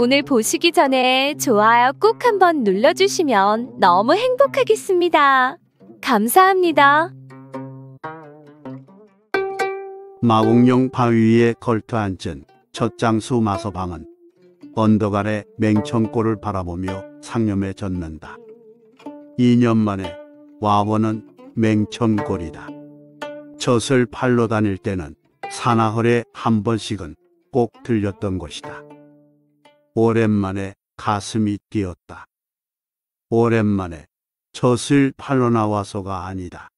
오늘 보시기 전에 좋아요 꼭 한번 눌러주시면 너무 행복하겠습니다. 감사합니다. 마곡룡 바위에 걸터앉은 첫장수 마서방은 언덕 아래 맹청골을 바라보며 상념에 젖는다. 2년 만에 와원은 맹청골이다 젖을 팔러 다닐 때는 사나흘에 한 번씩은 꼭 들렸던 것이다. 오랜만에 가슴이 뛰었다. 오랜만에 젖을 팔러 나와서가 아니다.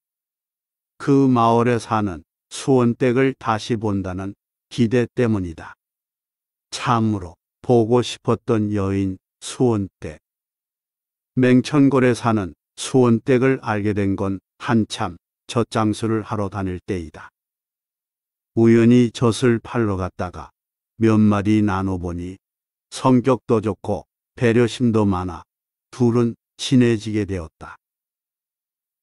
그 마을에 사는 수원댁을 다시 본다는 기대 때문이다. 참으로 보고 싶었던 여인 수원댁. 맹천골에 사는 수원댁을 알게 된 건 한참 젖장수를 하러 다닐 때이다. 우연히 젖을 팔러 갔다가 몇 마리 나눠보니 성격도 좋고 배려심도 많아 둘은 친해지게 되었다.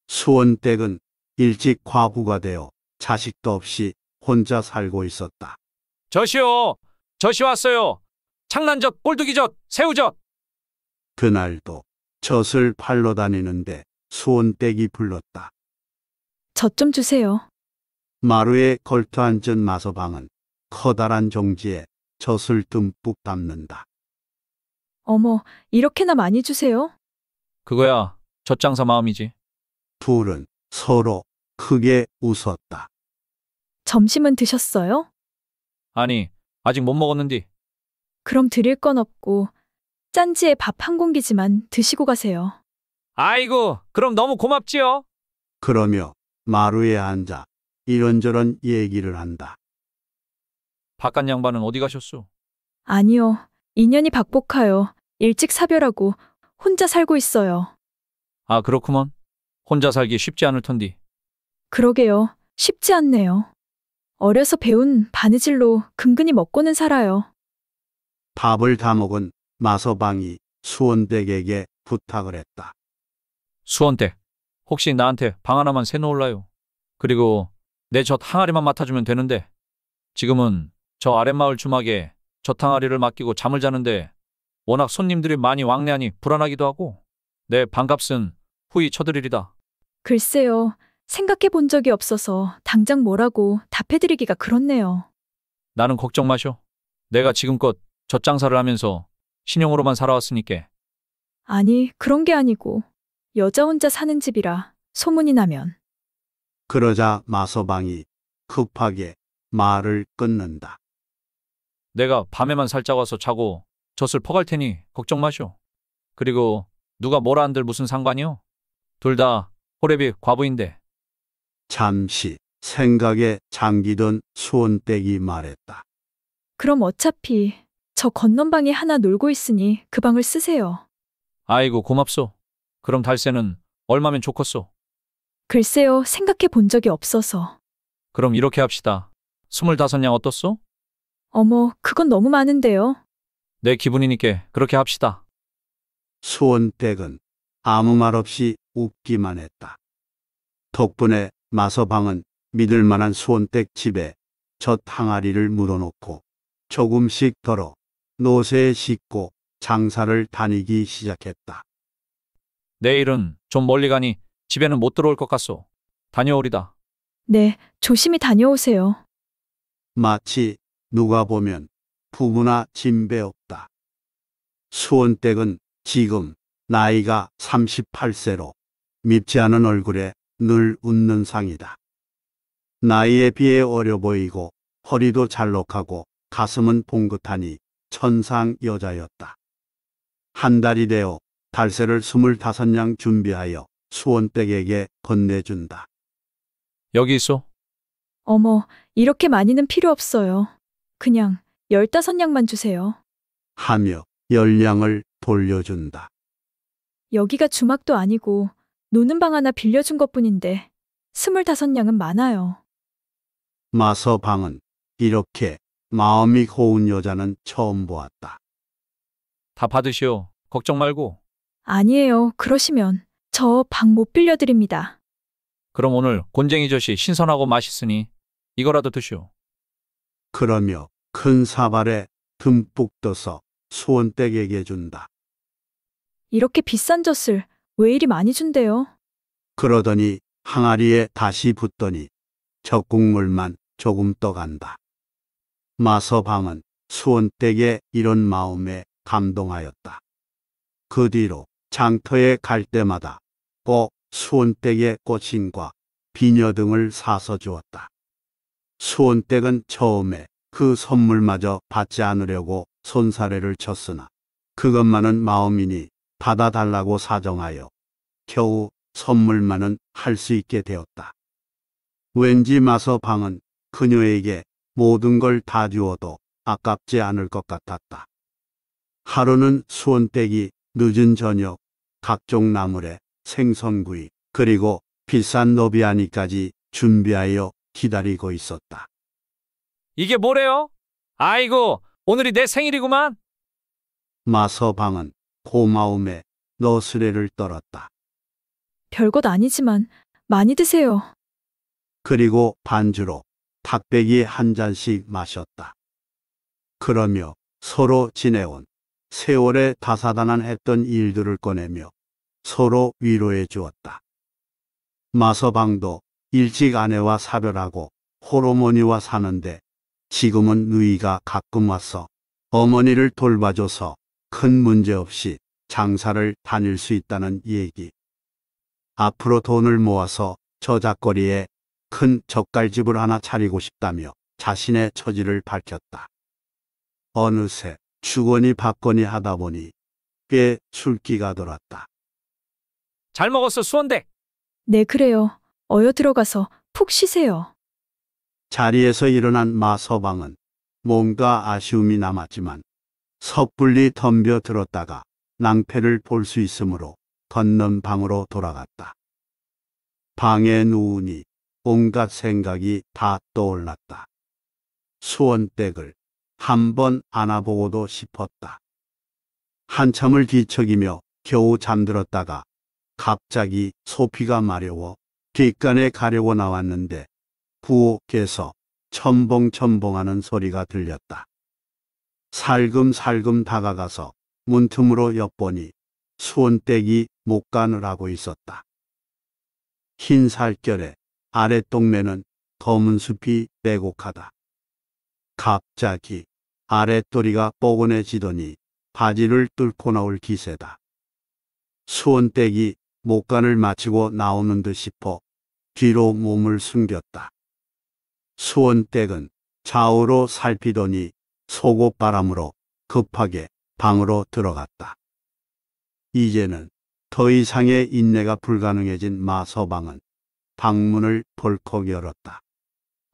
수원댁은 일찍 과부가 되어 자식도 없이 혼자 살고 있었다. 저시요. 저시 왔어요. 창란젓, 꼴뚜기젓, 새우젓. 그날도 젖을 팔러 다니는데 수원댁이 불렀다. 젖 좀 주세요. 마루에 걸터앉은 마서방은 커다란 종지에 젖을 듬뿍 담는다. 어머, 이렇게나 많이 주세요? 그거야 젖장사 마음이지. 둘은 서로 크게 웃었다. 점심은 드셨어요? 아니 아직 못 먹었는디. 그럼 드릴 건 없고 짠지에 밥 한 공기지만 드시고 가세요. 아이고 그럼 너무 고맙지요. 그러며 마루에 앉아 이런저런 얘기를 한다. 바깥 양반은 어디 가셨소? 아니요. 인연이 박복하여 일찍 사별하고 혼자 살고 있어요. 아 그렇구먼. 혼자 살기 쉽지 않을 텐디. 그러게요. 쉽지 않네요. 어려서 배운 바느질로 근근히 먹고는 살아요. 밥을 다 먹은 마서방이 수원댁에게 부탁을 했다. 수원댁, 혹시 나한테 방 하나만 세놓을라요? 그리고 내 젖 항아리만 맡아주면 되는데 지금은 저 아랫마을 주막에 저 탕아리를 맡기고 잠을 자는데 워낙 손님들이 많이 왕래하니 불안하기도 하고 내 네, 반값은 후이 쳐드리리다. 글쎄요. 생각해 본 적이 없어서 당장 뭐라고 답해드리기가 그렇네요. 나는 걱정 마셔 내가 지금껏 젖 장사를 하면서 신용으로만 살아왔으니까 아니, 그런 게 아니고 여자 혼자 사는 집이라 소문이 나면 그러자 마서방이 급하게 말을 끊는다. 내가 밤에만 살짝 와서 자고 젖을 퍼갈 테니 걱정 마쇼. 그리고 누가 뭐라 한들 무슨 상관이요? 둘 다 호랩이 과부인데. 잠시 생각에 잠기던 수원댁이 말했다. 그럼 어차피 저 건넌방에 하나 놀고 있으니 그 방을 쓰세요. 아이고 고맙소. 그럼 달세는 얼마면 좋겠소? 글쎄요, 생각해 본 적이 없어서. 그럼 이렇게 합시다. 스물다섯 냥 어떻소? 어머, 그건 너무 많은데요. 내 기분이니께 그렇게 합시다. 수원댁은 아무 말 없이 웃기만 했다. 덕분에 마서방은 믿을 만한 수원댁 집에 젖 항아리를 물어놓고 조금씩 덜어 노새에 싣고 장사를 다니기 시작했다. 내일은 좀 멀리 가니 집에는 못 들어올 것 같소. 다녀오리다. 네, 조심히 다녀오세요. 마치 누가 보면 부부나 진배 없다. 수원댁은 지금 나이가 38세로 밉지 않은 얼굴에 늘 웃는 상이다. 나이에 비해 어려 보이고 허리도 잘록하고 가슴은 봉긋하니 천상 여자였다. 한 달이 되어 달세를 25냥 준비하여 수원댁에게 건네준다. 여기 있어. 어머, 이렇게 많이는 필요 없어요. 그냥 열다섯 냥만 주세요. 하며 열량을 돌려준다. 여기가 주막도 아니고 노는 방 하나 빌려준 것뿐인데 스물다섯 냥은 많아요. 마서방은 이렇게 마음이 고운 여자는 처음 보았다. 다 받으시오. 걱정 말고. 아니에요. 그러시면 저 방 못 빌려드립니다. 그럼 오늘 곤쟁이 젓이 신선하고 맛있으니 이거라도 드시오. 그러며 큰 사발에 듬뿍 떠서 수원댁에게 준다. 이렇게 비싼 젖을 왜 이리 많이 준대요? 그러더니 항아리에 다시 붙더니 적국물만 조금 떠간다. 마서방은 수원댁의 이런 마음에 감동하였다. 그 뒤로 장터에 갈 때마다 꼭 수원댁의 꽃신과 비녀 등을 사서 주었다. 수원댁은 처음에 그 선물마저 받지 않으려고 손사래를 쳤으나 그것만은 마음이니 받아달라고 사정하여 겨우 선물만은 할 수 있게 되었다. 왠지 마서 방은 그녀에게 모든 걸 다 주어도 아깝지 않을 것 같았다. 하루는 수원댁이 늦은 저녁 각종 나물에 생선구이 그리고 비싼 너비아니까지 준비하여 기다리고 있었다. 이게 뭐래요? 아이고, 오늘이 내 생일이구만. 마서방은 고마움에 너스레를 떨었다. 별것 아니지만 많이 드세요. 그리고 반주로 닭배기한 잔씩 마셨다. 그러며 서로 지내온 세월에 다사다난했던 일들을 꺼내며 서로 위로해 주었다. 마서방도 일찍 아내와 사별하고 호어머니와 사는데 지금은 누이가 가끔 와서 어머니를 돌봐줘서 큰 문제 없이 장사를 다닐 수 있다는 얘기. 앞으로 돈을 모아서 저작거리에 큰 젓갈집을 하나 차리고 싶다며 자신의 처지를 밝혔다. 어느새 주거니 받거니 하다 보니 꽤출기가 돌았다. 잘 먹었어, 수원대. 네, 그래요. 어여 들어가서 푹 쉬세요. 자리에서 일어난 마 서방은 뭔가 아쉬움이 남았지만 섣불리 덤벼 들었다가 낭패를 볼 수 있으므로 걷는 방으로 돌아갔다. 방에 누우니 온갖 생각이 다 떠올랐다. 수원댁을 한 번 안아보고도 싶었다. 한참을 뒤척이며 겨우 잠들었다가 갑자기 소피가 마려워 뒷간에 가려고 나왔는데 부엌에서 첨벙첨벙하는 소리가 들렸다. 살금살금 다가가서 문틈으로 엿보니 수원댁이 목간을 하고 있었다. 흰 살결에 아랫동네는 검은 숲이 빼곡하다. 갑자기 아랫도리가 뻐근해지더니 바지를 뚫고 나올 기세다. 수원댁이 목간을 마치고 나오는 듯 싶어 뒤로 몸을 숨겼다. 수원댁은 좌우로 살피더니 속옷바람으로 급하게 방으로 들어갔다. 이제는 더 이상의 인내가 불가능해진 마서방은 방문을 벌컥 열었다.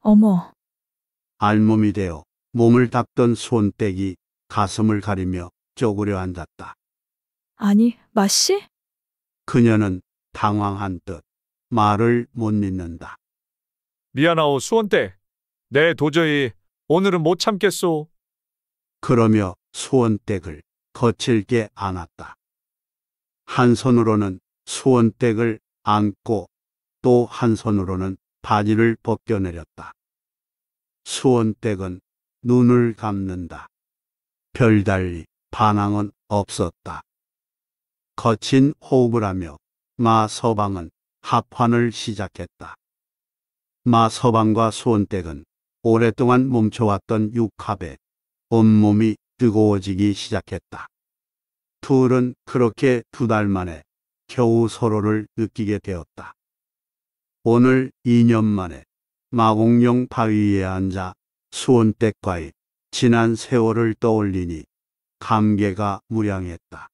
어머. 알몸이 되어 몸을 닦던 수원댁이 가슴을 가리며 쪼그려 앉았다. 아니, 마씨? 그녀는 당황한 듯 말을 못 믿는다. 미안하오 수원댁. 네 도저히 오늘은 못 참겠소. 그러며 수원댁을 거칠게 안았다. 한 손으로는 수원댁을 안고 또 한 손으로는 바지를 벗겨내렸다. 수원댁은 눈을 감는다. 별달리 반항은 없었다. 거친 호흡을 하며 마 서방은 합환을 시작했다. 마 서방과 수원댁은 오랫동안 멈춰왔던 육합에 온몸이 뜨거워지기 시작했다. 둘은 그렇게 두 달 만에 겨우 서로를 느끼게 되었다. 오늘 2년 만에 마곡령 바위에 앉아 수원댁과의 지난 세월을 떠올리니 감개가 무량했다.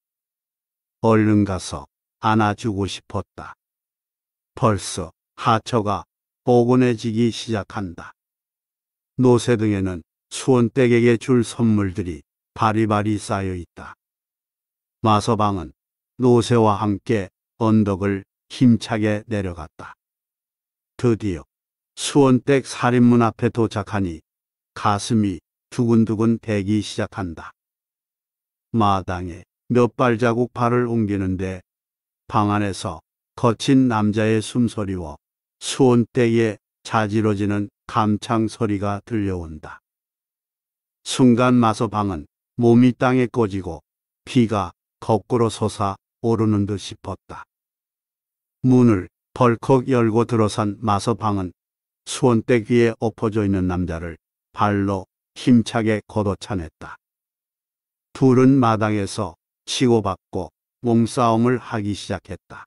얼른 가서 안아주고 싶었다. 벌써 하처가 포근해지기 시작한다. 노새 등에는 수원댁에게 줄 선물들이 바리바리 쌓여 있다. 마서방은 노새와 함께 언덕을 힘차게 내려갔다. 드디어 수원댁 살인문 앞에 도착하니 가슴이 두근두근 대기 시작한다. 마당에 몇 발자국 발을 옮기는데 방 안에서 거친 남자의 숨소리와 수온대에 자지러지는 감창 소리가 들려온다. 순간 마서방은 몸이 땅에 꺼지고 비가 거꾸로 솟아 오르는 듯 싶었다. 문을 벌컥 열고 들어선 마서방은 수원대 귀에 엎어져 있는 남자를 발로 힘차게 걷어차냈다. 둘은 마당에서 치고받고 몸싸움을 하기 시작했다.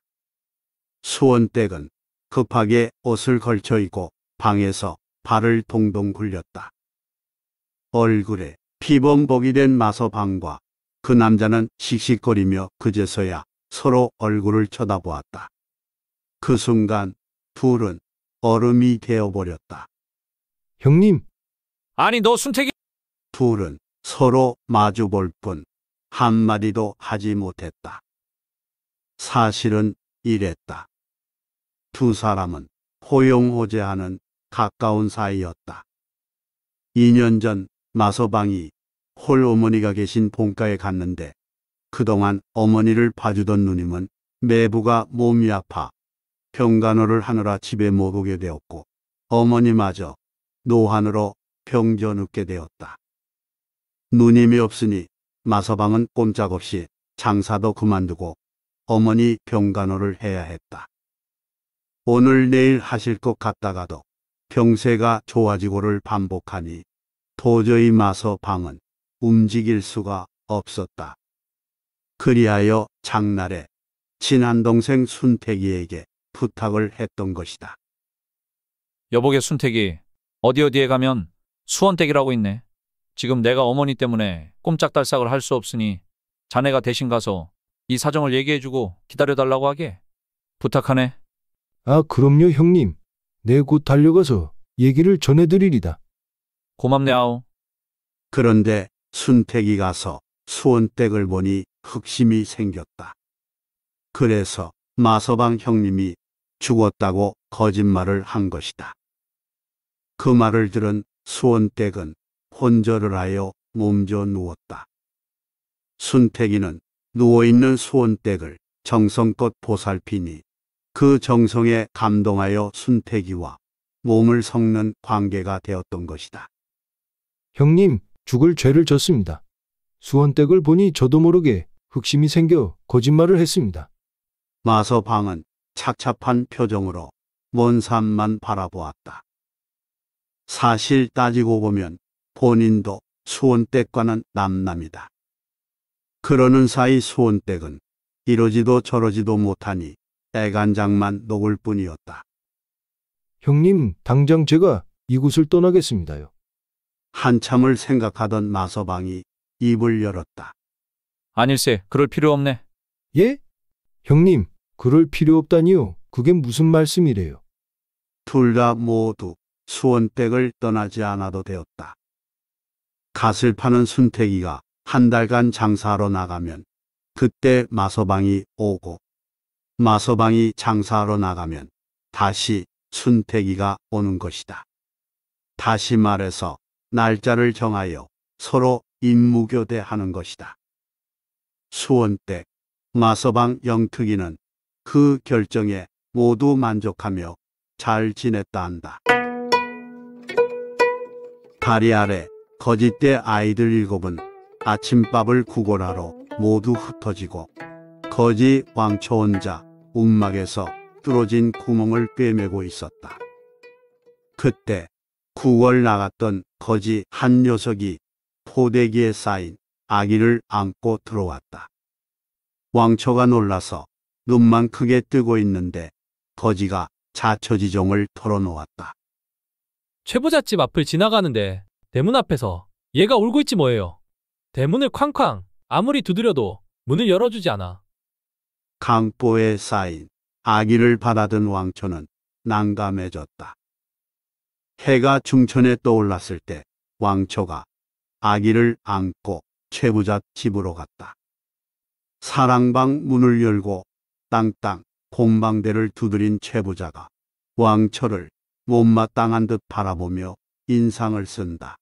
수원댁은 급하게 옷을 걸쳐 입고 방에서 발을 동동 굴렸다. 얼굴에 피범벅이 된 마서방과 그 남자는 씩씩거리며 그제서야 서로 얼굴을 쳐다보았다. 그 순간 둘은 얼음이 되어버렸다. 형님, 아니 너 순택이 둘은 서로 마주 볼 뿐 한마디도 하지 못했다. 사실은 이랬다. 두 사람은 호용호재하는 가까운 사이였다. 2년 전 마서방이 홀 어머니가 계신 본가에 갔는데 그동안 어머니를 봐주던 누님은 매부가 몸이 아파 병간호를 하느라 집에 못 오게 되었고 어머니마저 노환으로 병져 눕게 되었다. 누님이 없으니 마서방은 꼼짝없이 장사도 그만두고 어머니 병간호를 해야 했다. 오늘 내일 하실 것 같다가도 병세가 좋아지고를 반복하니 도저히 마서 방은 움직일 수가 없었다. 그리하여 장날에 친한 동생 순태기에게 부탁을 했던 것이다. 여보게 순택이 어디 어디에 가면 수원댁이라고 있네. 지금 내가 어머니 때문에 꼼짝달싹을 할 수 없으니 자네가 대신 가서 이 사정을 얘기해주고 기다려달라고 하게 부탁하네. 아, 그럼요, 형님. 내 곧 달려가서 얘기를 전해드리리다. 고맙네요 그런데 순택이 가서 수원댁을 보니 흑심이 생겼다. 그래서 마서방 형님이 죽었다고 거짓말을 한 것이다. 그 말을 들은 수원댁은 혼절을 하여 몸져 누웠다. 순택이는 누워있는 수원댁을 정성껏 보살피니 그 정성에 감동하여 순태기와 몸을 섞는 관계가 되었던 것이다. 형님, 죽을 죄를 졌습니다. 수원댁을 보니 저도 모르게 흑심이 생겨 거짓말을 했습니다. 마서방은 착잡한 표정으로 먼 산만 바라보았다. 사실 따지고 보면 본인도 수원댁과는 남남이다. 그러는 사이 수원댁은 이러지도 저러지도 못하니 애간장만 녹을 뿐이었다. 형님, 당장 제가 이곳을 떠나겠습니다요. 한참을 생각하던 마서방이 입을 열었다. 아닐세, 그럴 필요 없네. 예? 형님, 그럴 필요 없다니요. 그게 무슨 말씀이래요? 둘 다 모두 수원댁을 떠나지 않아도 되었다. 갓을 파는 순태기가 한 달간 장사하러 나가면 그때 마서방이 오고 마서방이 장사하러 나가면 다시 순태기가 오는 것이다. 다시 말해서 날짜를 정하여 서로 임무교대하는 것이다. 수원 때 마서방 영특이는 그 결정에 모두 만족하며 잘 지냈다 한다. 다리 아래 거짓대 아이들 일곱은 아침밥을 구걸하러 모두 흩어지고 거지 왕초 원자 움막에서 뚫어진 구멍을 꿰매고 있었다. 그때 9월 나갔던 거지 한 녀석이 포대기에 쌓인 아기를 안고 들어왔다. 왕초가 놀라서 눈만 크게 뜨고 있는데 거지가 자초지종을 털어놓았다. 최보자집 앞을 지나가는데 대문 앞에서 얘가 울고 있지 뭐예요. 대문을 쾅쾅 아무리 두드려도 문을 열어주지 않아. 강포에 쌓인 아기를 받아든 왕초는 난감해졌다. 해가 중천에 떠올랐을 때 왕초가 아기를 안고 최부자 집으로 갔다. 사랑방 문을 열고 땅땅 공방대를 두드린 최부자가 왕초를 못마땅한 듯 바라보며 인상을 쓴다.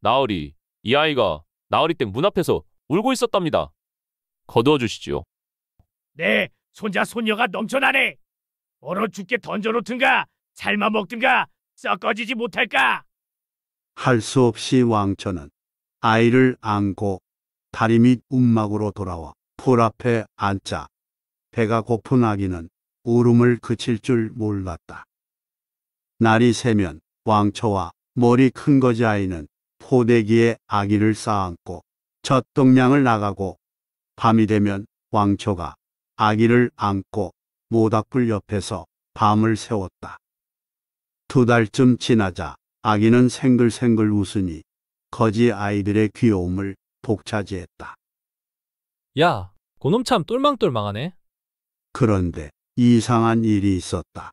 나으리, 이 아이가 나으리 댁 문 앞에서 울고 있었답니다. 거두어 주시지요. 네, 손자 손녀가 넘쳐나네. 얼어 죽게 던져놓든가 삶아 먹든가 썩어지지 못할까. 할 수 없이 왕천은 아이를 안고 다리 밑 움막으로 돌아와 풀 앞에 앉자 배가 고픈 아기는 울음을 그칠 줄 몰랐다. 날이 새면 왕초와 머리 큰 거지 아이는 포대기에 아기를 쌓아안고 젖동량을 나가고 밤이 되면 왕초가 아기를 안고 모닥불 옆에서 밤을 새웠다. 두 달쯤 지나자 아기는 생글생글 웃으니 거지 아이들의 귀여움을 독차지했다. 야, 고놈 참 똘망똘망하네. 그런데 이상한 일이 있었다.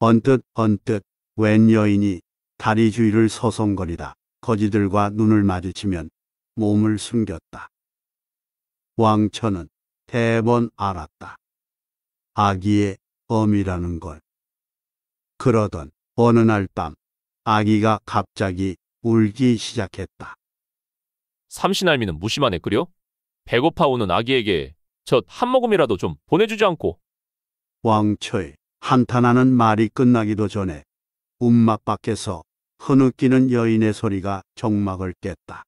언뜻 언뜻 웬 여인이 다리 주위를 서성거리다 거지들과 눈을 마주치면 몸을 숨겼다. 왕천은 대번 알았다. 아기의 범이라는 걸. 그러던 어느 날밤 아기가 갑자기 울기 시작했다. 삼신할미는 무심한 애그려 배고파오는 아기에게 젖한 모금이라도 좀 보내주지 않고 왕초의 한탄하는 말이 끝나기도 전에 운막 밖에서 흐느끼는 여인의 소리가 정막을 깼다.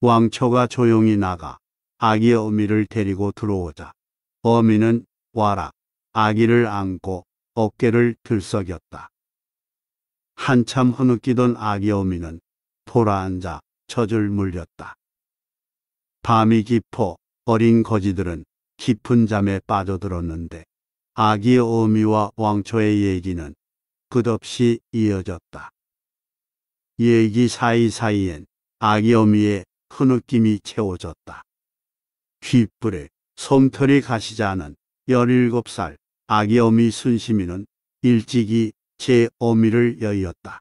왕초가 조용히 나가 아기 어미를 데리고 들어오자 어미는 와라 아기를 안고 어깨를 들썩였다. 한참 흐느끼던 아기 어미는 돌아앉아 젖을 물렸다. 밤이 깊어 어린 거지들은 깊은 잠에 빠져들었는데 아기 어미와 왕초의 얘기는 끝없이 이어졌다. 얘기 사이사이엔 아기 어미의 흐느낌이 채워졌다. 귓불에 솜털이 가시지 않은 17살 아기 어미 순심이는 일찍이 제 어미를 여의었다.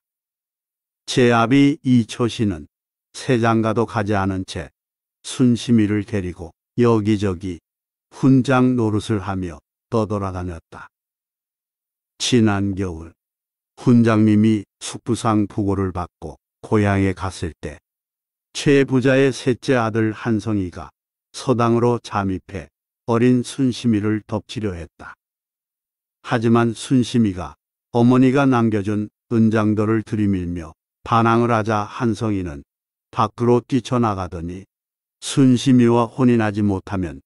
제 아비 이초신은 세장가도 가지 않은 채 순심이를 데리고 여기저기 훈장 노릇을 하며 떠돌아다녔다. 지난 겨울 훈장님이 숙부상 부고를 받고 고향에 갔을 때 최부자의 셋째 아들 한성이가 서당으로 잠입해 어린 순심이를 덮치려 했다. 하지만 순심이가 어머니가 남겨준 은장도를 들이밀며 반항을 하자 한성이는 밖으로 뛰쳐나가더니 순심이와 혼인하지 못하면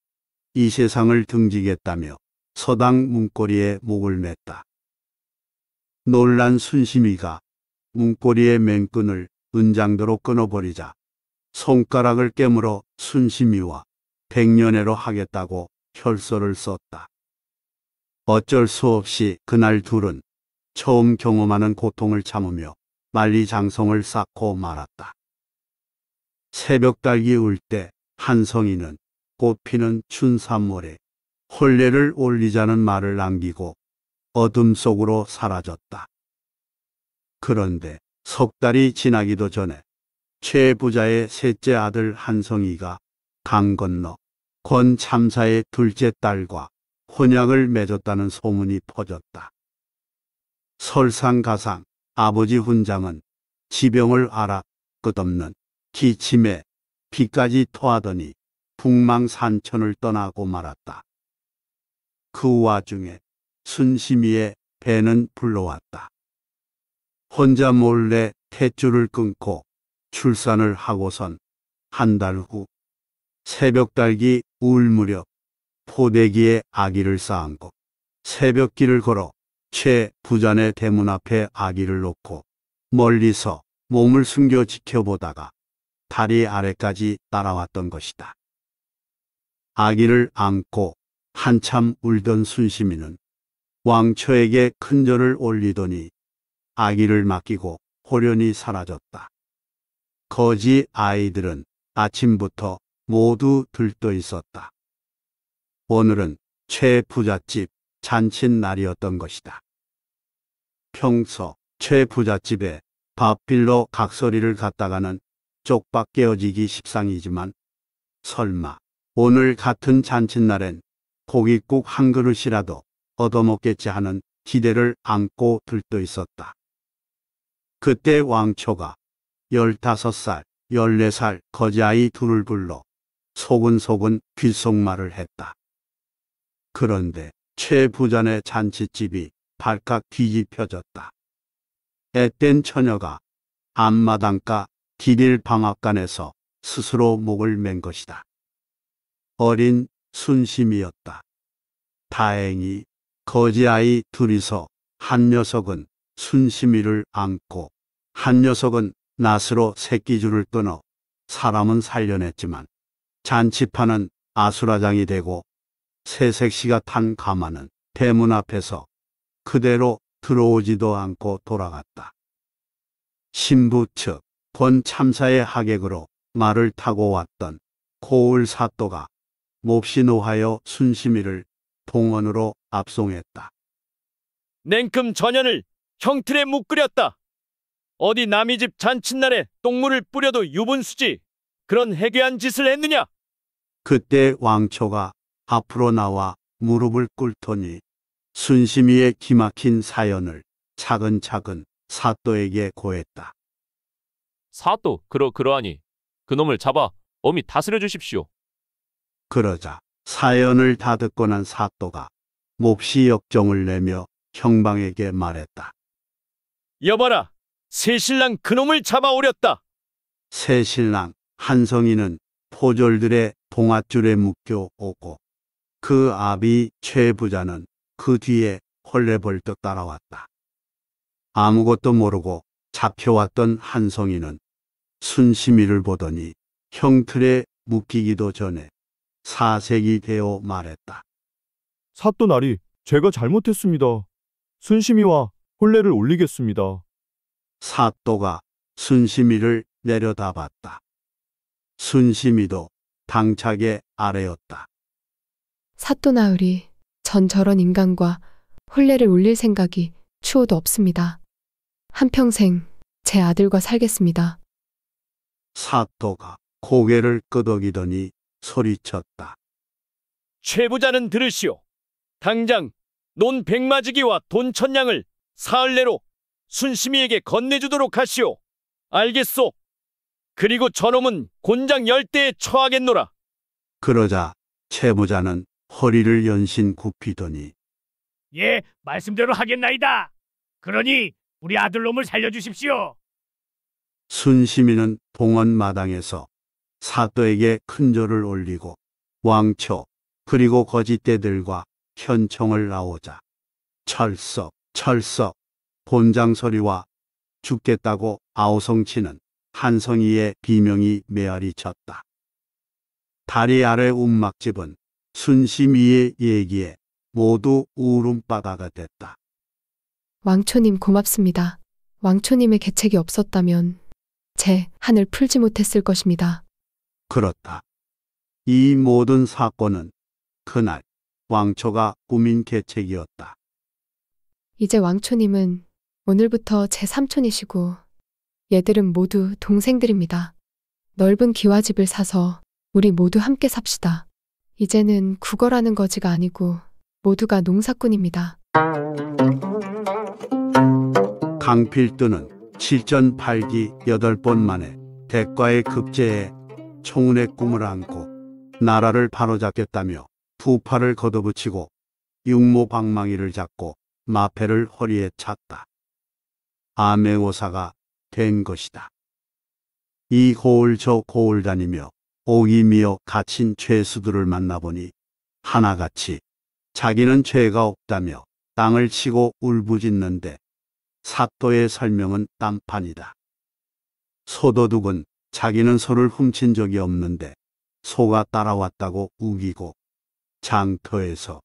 이 세상을 등지겠다며 서당 문고리에 목을 맸다. 놀란 순심이가 문고리의 맨끈을 은장도로 끊어버리자 손가락을 깨물어 순심이와 백년해로 하겠다고 혈서를 썼다. 어쩔 수 없이 그날 둘은 처음 경험하는 고통을 참으며 만리장성을 쌓고 말았다. 새벽 달기 울 때 한성이는 꽃피는 춘산물에 혼례를 올리자는 말을 남기고 어둠 속으로 사라졌다. 그런데 석 달이 지나기도 전에 최 부자의 셋째 아들 한성이가 강 건너 권 참사의 둘째 딸과 혼약을 맺었다는 소문이 퍼졌다. 설상가상 아버지 훈장은 지병을 알아 끝없는 기침에 피까지 토하더니 북망산천을 떠나고 말았다. 그 와중에 순심이의 배는 불러왔다. 혼자 몰래 탯줄을 끊고 출산을 하고선 한달후 새벽 달기 울 무렵 포대기에 아기를 쌓은고 새벽길을 걸어 최 부잔의 대문 앞에 아기를 놓고 멀리서 몸을 숨겨 지켜보다가 다리 아래까지 따라왔던 것이다. 아기를 안고 한참 울던 순심이는 왕처에게 큰 절을 올리더니 아기를 맡기고 호련히 사라졌다. 거지 아이들은 아침부터 모두 들떠 있었다. 오늘은 최부잣집 잔칫날이었던 것이다. 평소 최부잣집에 밥빌로 각소리를 갖다가는 쪽박 깨어지기 십상이지만 설마 오늘 같은 잔칫날엔 고깃국 한 그릇이라도 얻어먹겠지 하는 기대를 안고 들떠 있었다. 그때 왕초가 1 5살1 4살 거지아이 둘을 불러 속은속은 귓속말을 했다. 그런데 최 부전의 잔치집이 발칵 뒤집혀졌다. 앳된 처녀가 앞마당가 길일 방앗간에서 스스로 목을 맨 것이다. 어린 순심이었다. 다행히 거지 아이 둘이서 한 녀석은 순심이를 안고 한 녀석은 낫으로 새끼줄을 끊어 사람은 살려냈지만 잔치판은 아수라장이 되고 새색시가 탄 가마는 대문 앞에서 그대로 들어오지도 않고 돌아갔다. 신부 측 권 참사의 하객으로 말을 타고 왔던 고을 사또가 몹시 노하여 순심이를 봉헌으로 압송했다. 냉큼 전현을 형틀에 묶으렸다. 어디 남이 집 잔칫날에 똥물을 뿌려도 유분수지. 그런 해괴한 짓을 했느냐? 그때 왕초가 앞으로 나와 무릎을 꿇더니 순심이의 기막힌 사연을 차근차근 사또에게 고했다. 사또 그러 그러하니 그놈을 잡아 어미 다스려 주십시오. 그러자 사연을 다 듣고 난 사또가 몹시 역정을 내며 형방에게 말했다. 여봐라, 새신랑 그놈을 잡아오렸다. 새신랑 한성이는 포졸들의 봉아줄에 묶여 오고 그 아비 최부자는 그 뒤에 헐레벌떡 따라왔다. 아무것도 모르고 잡혀왔던 한성이는 순심이를 보더니 형틀에 묶이기도 전에 사색이 되어 말했다. 사또나리, 제가 잘못했습니다. 순심이와 홀레를 올리겠습니다. 사또가 순심이를 내려다봤다. 순심이도 당착의 아래였다. 사또나으리, 전 저런 인간과 혼례를 울릴 생각이 추호도 없습니다. 한평생 제 아들과 살겠습니다. 사또가 고개를 끄덕이더니 소리쳤다. 최부자는 들으시오. 당장 논 백마지기와 돈 천냥을 사흘내로 순심이에게 건네주도록 하시오. 알겠소. 그리고 저놈은 곤장 열대에 처하겠노라. 그러자 채무자는 허리를 연신 굽히더니 예, 말씀대로 하겠나이다. 그러니 우리 아들놈을 살려주십시오. 순시민은 동원 마당에서 사또에게 큰 절을 올리고 왕초 그리고 거짓대들과 현청을 나오자 철석 철석 본장소리와 죽겠다고 아우성치는 한성이의 비명이 메아리 쳤다. 다리 아래 움막집은 순심이의 얘기에 모두 울음바다가 됐다. 왕초님 고맙습니다. 왕초님의 계책이 없었다면 제 한을 풀지 못했을 것입니다. 그렇다. 이 모든 사건은 그날 왕초가 꾸민 계책이었다. 이제 왕초님은 오늘부터 제 삼촌이시고 얘들은 모두 동생들입니다. 넓은 기와집을 사서 우리 모두 함께 삽시다. 이제는 국어라는 거지가 아니고 모두가 농사꾼입니다. 강필두는 7전 8기 8번 만에 대과의 급제에 총운의 꿈을 안고 나라를 바로잡겠다며 부파를 걷어붙이고 육모방망이를 잡고 마패를 허리에 찼다. 아메오사가 된 것이다. 이 고을 저 고을 다니며 옹이며 갇힌 죄수들을 만나보니 하나같이 자기는 죄가 없다며 땅을 치고 울부짖는데 사또의 설명은 딴판이다. 소도둑은 자기는 소를 훔친 적이 없는데 소가 따라왔다고 우기고 장터에서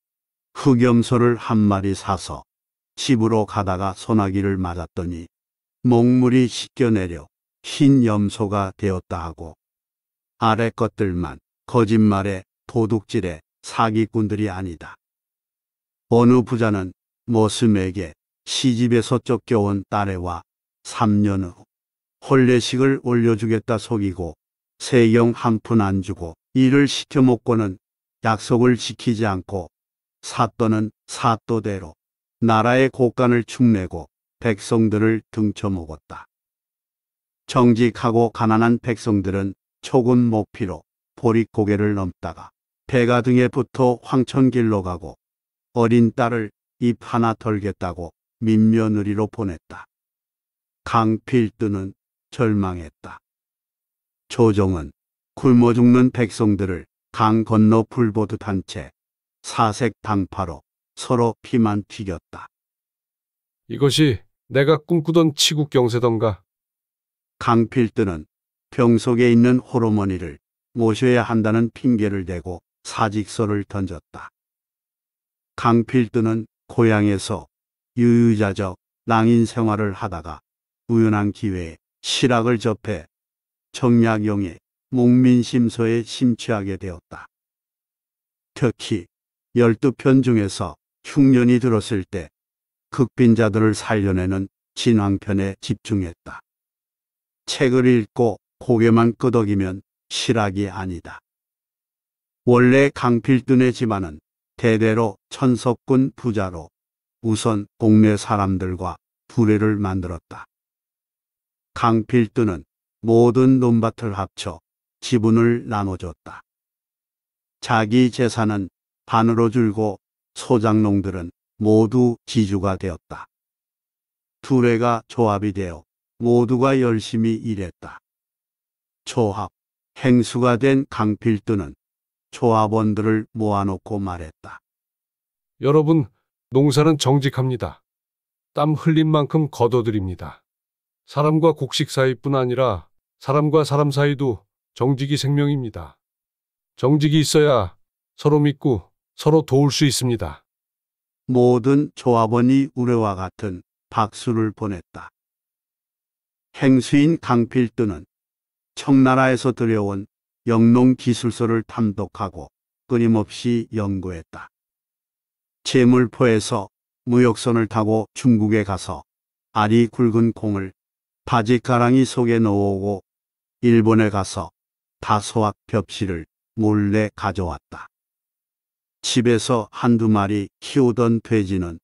흑염소를 한 마리 사서 집으로 가다가 소나기를 맞았더니 목물이 씻겨내려 흰 염소가 되었다 하고 아래 것들만 거짓말에 도둑질에 사기꾼들이 아니다. 어느 부자는 모슴에게 시집에서 쫓겨온 딸애와 3년 후 혼례식을 올려주겠다 속이고 세경 한 푼 안 주고 일을 시켜 먹고는 약속을 지키지 않고 사또는 사또대로 나라의 곳간을 축내고 백성들을 등쳐먹었다. 정직하고 가난한 백성들은 초군 목피로 보릿고개를 넘다가 배가 등에 붙어 황천길로 가고 어린 딸을 입 하나 털겠다고 민며느리로 보냈다. 강필두는 절망했다. 조정은 굶어 죽는 백성들을 강 건너 불보듯 한채 사색 당파로 서로 피만 튀겼다. 이것이 내가 꿈꾸던 치국경세던가. 강필드는 병속에 있는 호르머니를 모셔야 한다는 핑계를 대고 사직서를 던졌다. 강필드는 고향에서 유유자적 낭인 생활을 하다가 우연한 기회에 실학을 접해 정약용의 목민심서에 심취하게 되었다. 특히 1 2편 중에서 흉년이 들었을 때 극빈자들을 살려내는 진왕편에 집중했다. 책을 읽고 고개만 끄덕이면 실학이 아니다. 원래 강필둔의 집안은 대대로 천석군 부자로 우선 동네 사람들과 부례를 만들었다. 강필두는 모든 논밭을 합쳐 지분을 나눠줬다. 자기 재산은 반으로 줄고 소작농들은 모두 지주가 되었다. 두레가 조합이 되어 모두가 열심히 일했다. 조합, 행수가 된 강필두는 조합원들을 모아놓고 말했다. 여러분, 농사는 정직합니다. 땀 흘린 만큼 거둬들입니다. 사람과 곡식 사이뿐 아니라 사람과 사람 사이도 정직이 생명입니다. 정직이 있어야 서로 믿고 서로 도울 수 있습니다. 모든 조합원이 우려와 같은 박수를 보냈다. 행수인 강필두는 청나라에서 들여온 영농 기술서를 탐독하고 끊임없이 연구했다. 제물포에서 무역선을 타고 중국에 가서 알이 굵은 콩을 바지가랑이 속에 넣어오고 일본에 가서 다소악 벽시를 몰래 가져왔다. 집에서 한두 마리 키우던 돼지는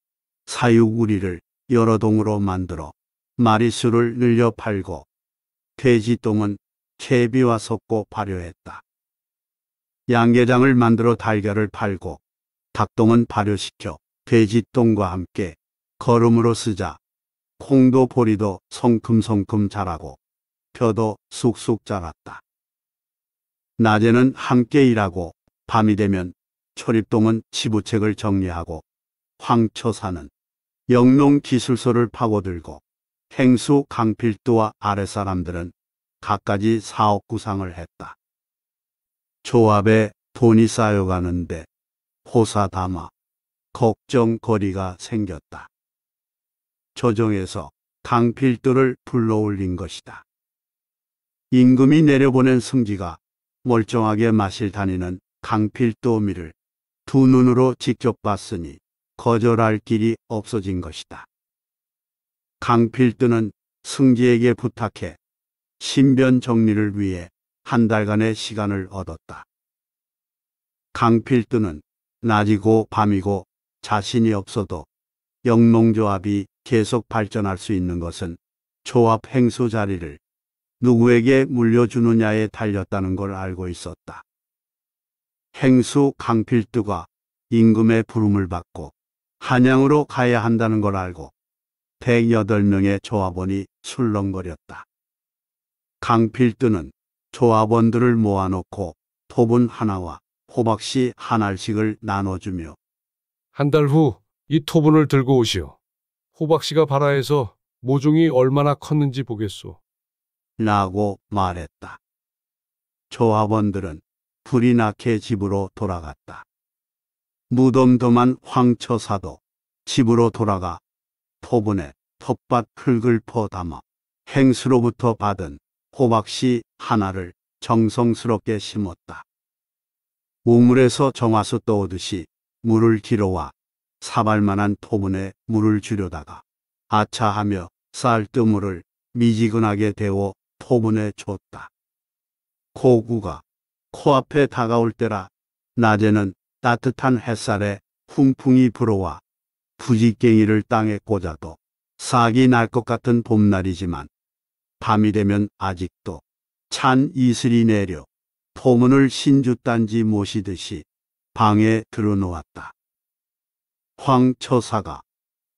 사육우리를 여러 동으로 만들어 마리수를 늘려 팔고 돼지똥은 채비와 섞고 발효했다. 양계장을 만들어 달걀을 팔고 닭똥은 발효시켜 돼지똥과 함께 거름으로 쓰자 콩도 보리도 성큼성큼 자라고 벼도 쑥쑥 자랐다. 낮에는 함께 일하고 밤이 되면 초립동은 치부책을 정리하고 황처사는 영농기술소를 파고들고 행수 강필도와 아랫사람들은 갖가지 사업 구상을 했다. 조합에 돈이 쌓여가는데 호사 담아 걱정거리가 생겼다. 조정에서 강필도를 불러올린 것이다. 임금이 내려보낸 승지가 멀쩡하게 마실 다니는 강필도미를 두 눈으로 직접 봤으니 거절할 길이 없어진 것이다. 강필드는 승지에게 부탁해 신변 정리를 위해 한 달간의 시간을 얻었다. 강필드는 낮이고 밤이고 자신이 없어도 영농조합이 계속 발전할 수 있는 것은 조합 행수 자리를 누구에게 물려주느냐에 달렸다는 걸 알고 있었다. 행수 강필두가 임금의 부름을 받고 한양으로 가야 한다는 걸 알고 108명의 조합원이 술렁거렸다. 강필두는 조합원들을 모아놓고 톱은 하나와 호박씨 하나씩을 나눠주며 한 달 후 이 토분을 들고 오시오. 호박씨가 바라에서 모종이 얼마나 컸는지 보겠소. 라고 말했다. 조합원들은 불이 나게 집으로 돌아갔다. 무덤덤한 황처사도 집으로 돌아가 토분에 텃밭 흙을 퍼담아 행수로부터 받은 호박씨 하나를 정성스럽게 심었다. 우물에서 정화수 떠오듯이 물을 길어와 사발만한 토분에 물을 주려다가 아차하며 쌀뜨물을 미지근하게 데워 토분에 줬다. 고구가 코앞에 다가올 때라 낮에는 따뜻한 햇살에 풍풍이 불어와 부지깽이를 땅에 꽂아도 싹이 날 것 같은 봄날이지만 밤이 되면 아직도 찬 이슬이 내려 포문을 신주단지 모시듯이 방에 들어놓았다. 황 처사가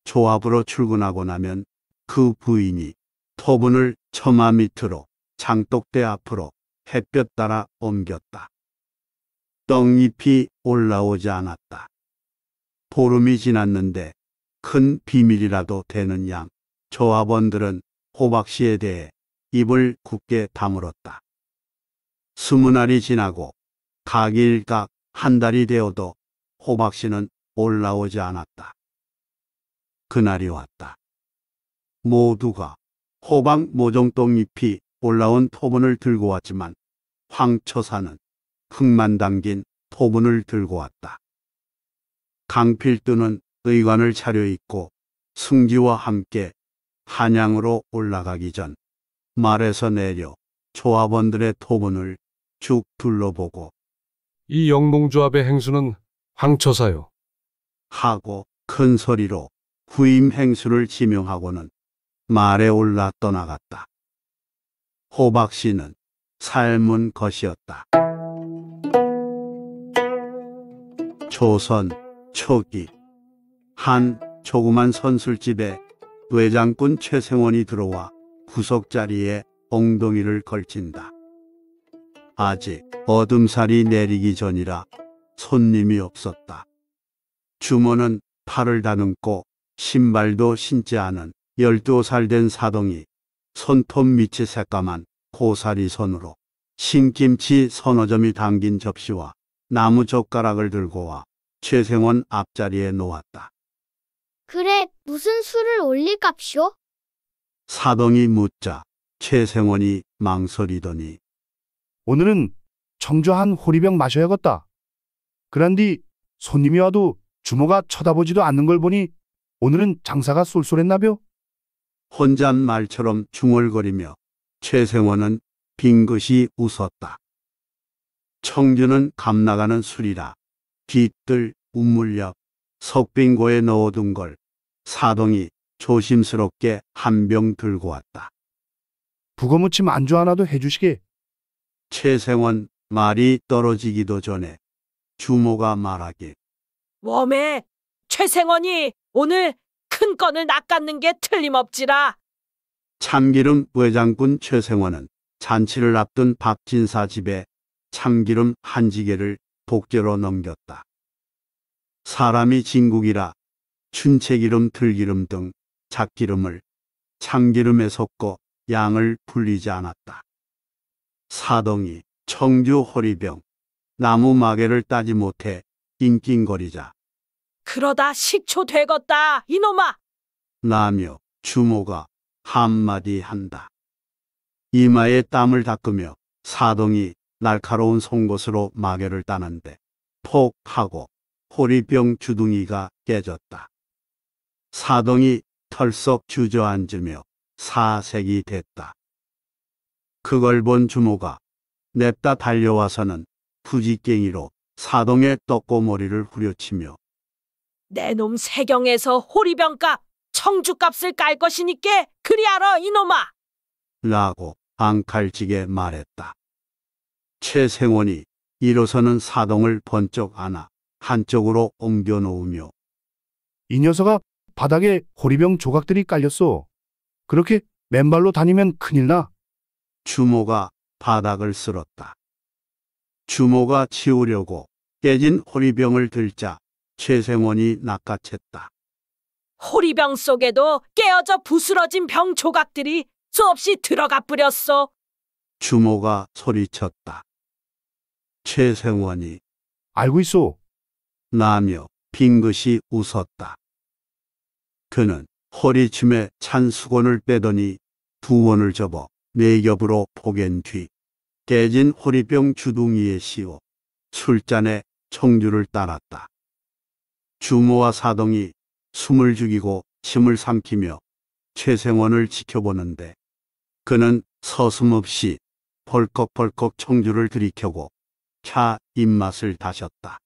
조합으로 출근하고 나면 그 부인이 토분을 처마 밑으로 장독대 앞으로 햇볕 따라 옮겼다. 떡잎이 올라오지 않았다. 보름이 지났는데 큰 비밀이라도 되는 양 조합원들은 호박씨에 대해 입을 굳게 다물었다. 스무 날이 지나고 각일각 한 달이 되어도 호박씨는 올라오지 않았다. 그날이 왔다. 모두가 호박 모종떡잎이 올라온 토분을 들고 왔지만 황처사는 흙만 담긴 토분을 들고 왔다. 강필두는 의관을 차려입고 승지와 함께 한양으로 올라가기 전 말에서 내려 조합원들의 토분을 쭉 둘러보고 이 영농조합의 행수는 황처사요. 하고 큰 소리로 후임 행수를 지명하고는 말에 올라 떠나갔다. 호박 씨는 삶은 것이었다. 조선 초기 한 조그만 선술집에 외장꾼 최생원이 들어와 구석자리에 엉덩이를 걸친다. 아직 어둠살이 내리기 전이라 손님이 없었다. 주모는 팔을 다듬고 신발도 신지 않은 12살 된 사동이 손톱 밑이 새까만 고사리 손으로 신김치 서너 점이 담긴 접시와 나무 젓가락을 들고 와 최생원 앞자리에 놓았다. 그래, 무슨 술을 올릴값쇼? 사동이 묻자 최생원이 망설이더니 오늘은 정조한 호리병 마셔야겠다. 그런디 손님이 와도 주모가 쳐다보지도 않는 걸 보니 오늘은 장사가 쏠쏠했나벼? 혼잣말처럼 중얼거리며 최생원은 빙긋이 웃었다. 청주는 감나가는 술이라 뒤뜰 우물옆 석빙고에 넣어둔 걸 사동이 조심스럽게 한 병 들고 왔다. 부어무침 안주 하나도 해주시게. 최생원 말이 떨어지기도 전에 주모가 말하길. 웜에 최생원이 오늘 큰 건을 낚았는 게 틀림없지라. 참기름 외장군 최생원은 잔치를 앞둔 박진사 집에 참기름 한 지게를 복제로 넘겼다. 사람이 진국이라 춘채기름, 들기름 등잣기름을 참기름에 섞고 양을 불리지 않았다. 사동이 청주 허리병, 나무 마개를 따지 못해 낑낑거리자 그러다 식초 되겄다 이놈아. 라며 주모가 한마디 한다. 이마에 땀을 닦으며 사동이 날카로운 송곳으로 마개를 따는데 폭 하고 호리병 주둥이가 깨졌다. 사동이 털썩 주저앉으며 사색이 됐다. 그걸 본 주모가 냅다 달려와서는 부지깽이로 사동의 떡고머리를 후려치며 내놈 세경에서 호리병값, 청주값을 깔 것이니께 그리하러 이놈아! 라고 앙칼지게 말했다. 최생원이 이로서는 사동을 번쩍 안아 한쪽으로 옮겨놓으며 이 녀석아 바닥에 호리병 조각들이 깔렸어. 그렇게 맨발로 다니면 큰일 나. 주모가 바닥을 쓸었다. 주모가 치우려고 깨진 호리병을 들자 최생원이 낚아챘다. 호리병 속에도 깨어져 부스러진 병 조각들이 수없이 들어가 뿌렸어. 주모가 소리쳤다. 최생원이 알고 있어. 나며 빙긋이 웃었다. 그는 허리춤에 찬 수건을 빼더니 두 원을 접어 내옆으로 포갠 뒤 깨진 호리병 주둥이에 씌워 술잔에 청주를 따랐다. 주모와 사동이 숨을 죽이고 침을 삼키며 최생원을 지켜보는데 그는 서슴없이 벌컥벌컥 청주를 들이켜고 차 입맛을 다셨다.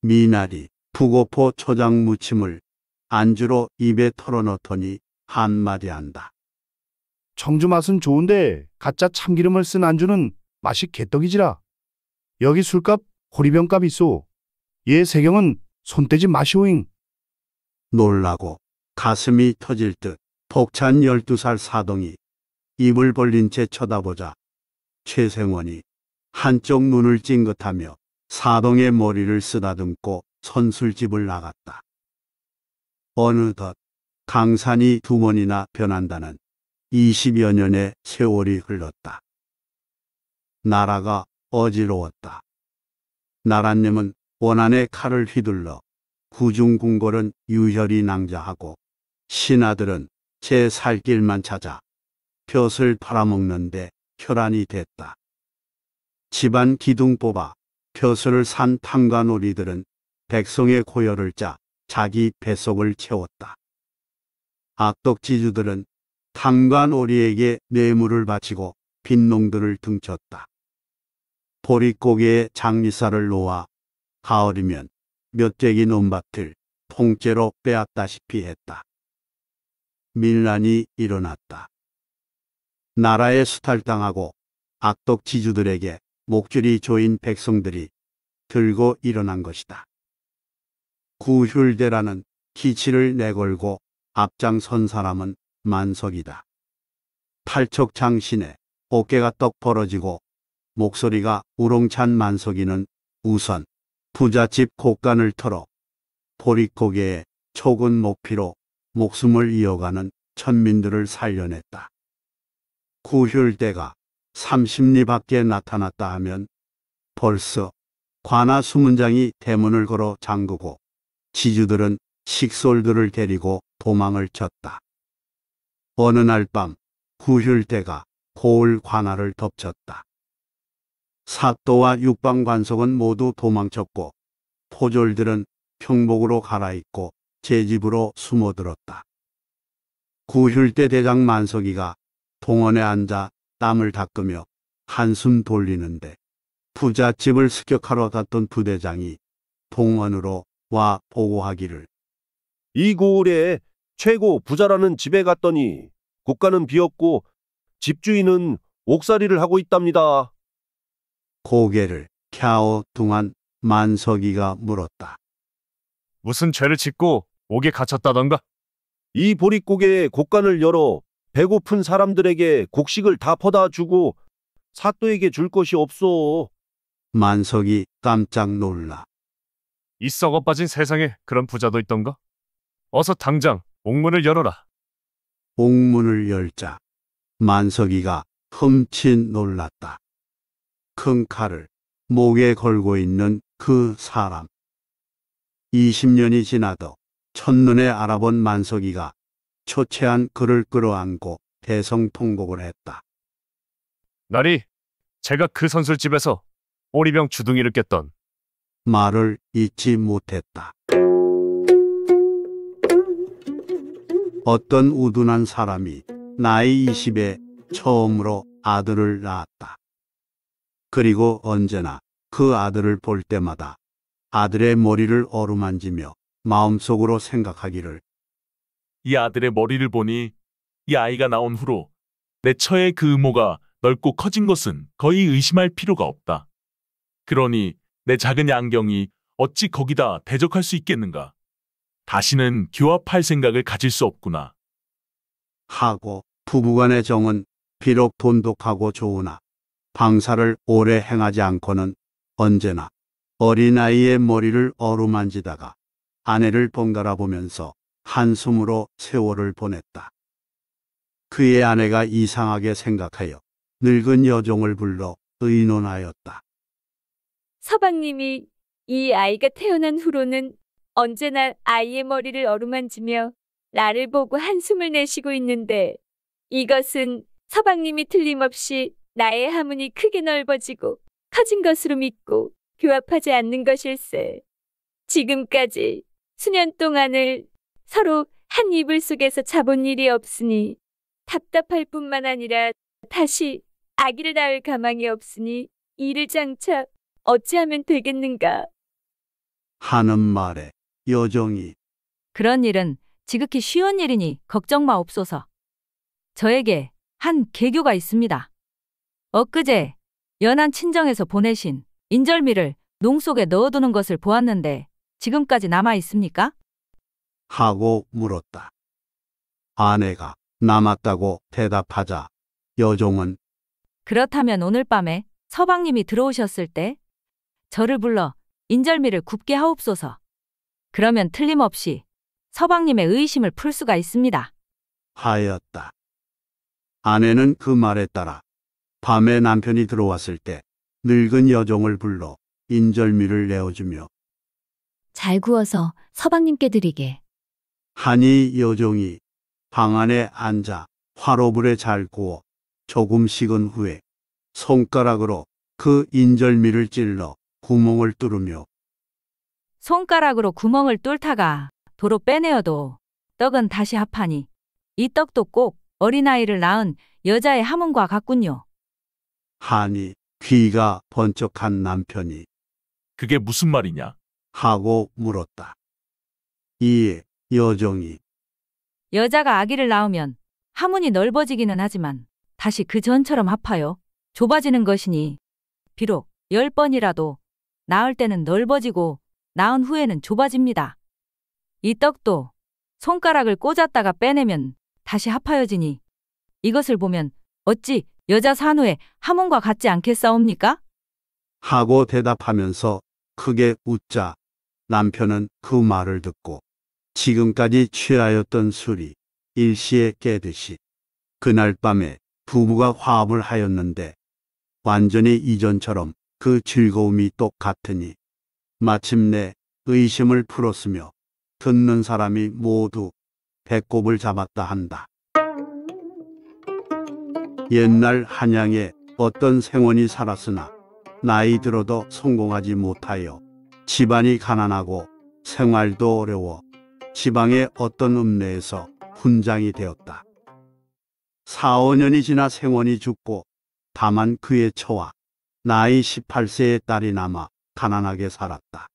미나리 북고포 초장 무침을 안주로 입에 털어넣더니 한마디 한다. 청주 맛은 좋은데 가짜 참기름을 쓴 안주는 맛이 개떡이지라. 여기 술값, 호리병값 있소. 얘 세경은 손떼지 마시오잉. 놀라고 가슴이 터질 듯 벅찬 12살 사동이 입을 벌린 채 쳐다보자 최생원이 한쪽 눈을 찡긋하며 사동의 머리를 쓰다듬고 선술집을 나갔다. 어느덧 강산이 두 번이나 변한다는 20여 년의 세월이 흘렀다. 나라가 어지러웠다. 나라님은 원한의 칼을 휘둘러 구중궁궐은 유혈이 낭자하고 신하들은 제살 길만 찾아 벼슬 팔아먹는데 혈안이 됐다. 집안 기둥 뽑아 벼슬을 산 탕관오리들은 백성의 고열을 짜 자기 뱃속을 채웠다. 악덕지주들은 탕관오리에게 뇌물을 바치고 빈농들을 등쳤다. 보릿고개에 장리사를 놓아 가을이면 몇쟁이 논밭을 통째로 빼앗다시피 했다. 밀란이 일어났다. 나라에 수탈당하고 악덕 지주들에게 목줄이 조인 백성들이 들고 일어난 것이다. 구휼대라는 기치를 내걸고 앞장선 사람은 만석이다. 팔척 장신에 어깨가 떡 벌어지고 목소리가 우렁찬 만석이는 우선 부잣집 곳간을 털어 보릿고개에 촉은 목피로 목숨을 이어가는 천민들을 살려냈다. 구휼대가 3 0리 밖에 나타났다 하면 벌써 관아 수문장이 대문을 걸어 잠그고 지주들은 식솔들을 데리고 도망을 쳤다. 어느 날 밤 구휼대가 고을 관아를 덮쳤다. 사또와 육방관석은 모두 도망쳤고 포졸들은 평복으로 갈아입고 제 집으로 숨어들었다. 구휼대 대장 만석이가 동원에 앉아 땀을 닦으며 한숨 돌리는데 부잣집을 습격하러 갔던 부대장이 동원으로 와 보고하기를 이 고을에 최고 부자라는 집에 갔더니 국가는 비었고 집주인은 옥살이를 하고 있답니다. 고개를 켜어 동안 만석이가 물었다. 무슨 죄를 짓고 옥에 갇혔다던가? 이 보릿고개의 곡간을 열어 배고픈 사람들에게 곡식을 다 퍼다 주고 사또에게 줄 것이 없소. 만석이 깜짝 놀라. 이 썩어 빠진 세상에 그런 부자도 있던가? 어서 당장 옥문을 열어라. 옥문을 열자 만석이가 흠칫 놀랐다. 큰 칼을 목에 걸고 있는 그 사람. 20년이 지나도 첫눈에 알아본 만석이가 초췌한 그를 끌어안고 대성통곡을 했다. 나리, 제가 그 선술집에서 오리병 주둥이를 깼던 말을 잊지 못했다. 어떤 우둔한 사람이 나이 20에 처음으로 아들을 낳았다. 그리고 언제나 그 아들을 볼 때마다 아들의 머리를 어루만지며 마음속으로 생각하기를 이 아들의 머리를 보니 이 아이가 나온 후로 내 처의 그 음모가 넓고 커진 것은 거의 의심할 필요가 없다. 그러니 내 작은 양경이 어찌 거기다 대적할 수 있겠는가. 다시는 교합할 생각을 가질 수 없구나. 하고 부부간의 정은 비록 돈독하고 좋으나 방사를 오래 행하지 않고는 언제나 어린아이의 머리를 어루만지다가 아내를 번갈아 보면서 한숨으로 세월을 보냈다. 그의 아내가 이상하게 생각하여 늙은 여종을 불러 의논하였다. 서방님이 이 아이가 태어난 후로는 언제나 아이의 머리를 어루만지며 나를 보고 한숨을 내쉬고 있는데 이것은 서방님이 틀림없이 나의 하문이 크게 넓어지고 커진 것으로 믿고 교합하지 않는 것일세. 지금까지 수년 동안을 서로 한 이불 속에서 자본 일이 없으니 답답할 뿐만 아니라 다시 아기를 낳을 가망이 없으니 이를 장차 어찌하면 되겠는가. 하는 말에 여정이 그런 일은 지극히 쉬운 일이니 걱정 마없소서 저에게 한 계교가 있습니다. 엊그제 연안 친정에서 보내신 인절미를 농 속에 넣어두는 것을 보았는데 지금까지 남아 있습니까? 하고 물었다. 아내가 남았다고 대답하자 여종은 그렇다면 오늘 밤에 서방님이 들어오셨을 때 저를 불러 인절미를 굽게 하옵소서. 그러면 틀림없이 서방님의 의심을 풀 수가 있습니다. 하였다. 아내는 그 말에 따라 밤에 남편이 들어왔을 때 늙은 여종을 불러 인절미를 내어주며 잘 구워서 서방님께 드리게. 하니 여종이 방 안에 앉아 화로불에 잘 구워 조금 식은 후에 손가락으로 그 인절미를 찔러 구멍을 뚫으며 손가락으로 구멍을 뚫다가 도로 빼내어도 떡은 다시 합하니 이 떡도 꼭 어린아이를 낳은 여자의 하문과 같군요. 하니 귀가 번쩍한 남편이 그게 무슨 말이냐? 하고 물었다. 이에 여종이 여자가 아기를 낳으면 하문이 넓어지기는 하지만 다시 그 전처럼 합하여 좁아지는 것이니 비록 열 번이라도 낳을 때는 넓어지고 낳은 후에는 좁아집니다. 이 떡도 손가락을 꽂았다가 빼내면 다시 합하여지니 이것을 보면 어찌 여자 산후에 하문과 같지 않게싸웁니까 하고 대답하면서 크게 웃자 남편은 그 말을 듣고 지금까지 취하였던 술이 일시에 깨듯이 그날 밤에 부부가 화합을 하였는데 완전히 이전처럼 그 즐거움이 똑같으니 마침내 의심을 풀었으며 듣는 사람이 모두 배꼽을 잡았다 한다. 옛날 한양에 어떤 생원이 살았으나 나이 들어도 성공하지 못하여 집안이 가난하고 생활도 어려워 지방의 어떤 읍내에서 훈장이 되었다. 4, 5년이 지나 생원이 죽고 다만 그의 처와 나이 18세의 딸이 남아 가난하게 살았다.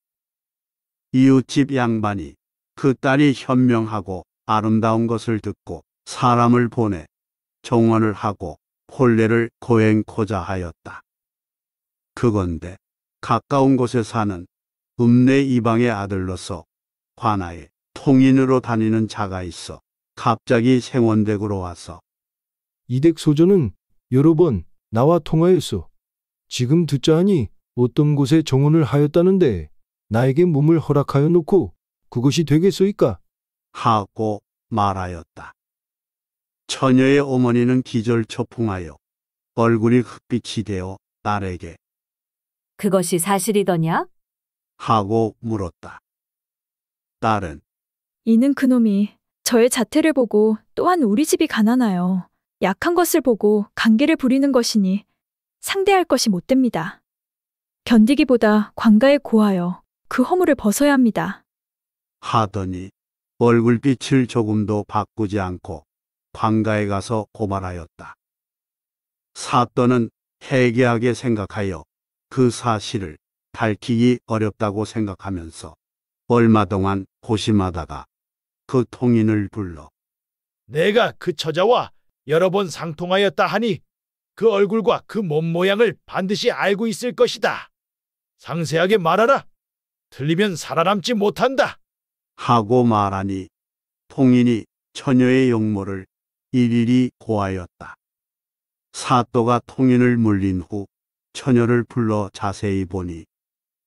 이웃집 양반이 그 딸이 현명하고 아름다운 것을 듣고 사람을 보내 정원을 하고 홀례를 거행코자 하였다. 그건데 가까운 곳에 사는 읍내 이방의 아들로서 관하에 통인으로 다니는 자가 있어 갑자기 생원댁으로 와서 이댁 소전은 여러 번 나와 통화했소. 지금 듣자 하니 어떤 곳에 정혼을 하였다는데 나에게 몸을 허락하여 놓고 그것이 되겠소이까? 하고 말하였다. 처녀의 어머니는 기절초풍하여 얼굴이 흑빛이 되어 딸에게 그것이 사실이더냐? 하고 물었다. 딸은 이는 그놈이 저의 자태를 보고 또한 우리 집이 가난하여 약한 것을 보고 관계를 부리는 것이니 상대할 것이 못 됩니다. 견디기보다 관가에 고하여 그 허물을 벗어야 합니다. 하더니 얼굴빛을 조금도 바꾸지 않고 광가에 가서 고발하였다. 사또는 해괴하게 생각하여 그 사실을 밝히기 어렵다고 생각하면서 얼마 동안 고심하다가 그 통인을 불러 내가 그 처자와 여러 번 상통하였다 하니 그 얼굴과 그 몸 모양을 반드시 알고 있을 것이다. 상세하게 말하라. 틀리면 살아남지 못한다. 하고 말하니 통인이 처녀의 용모를 일일이 고하였다. 사또가 통인을 물린 후 처녀를 불러 자세히 보니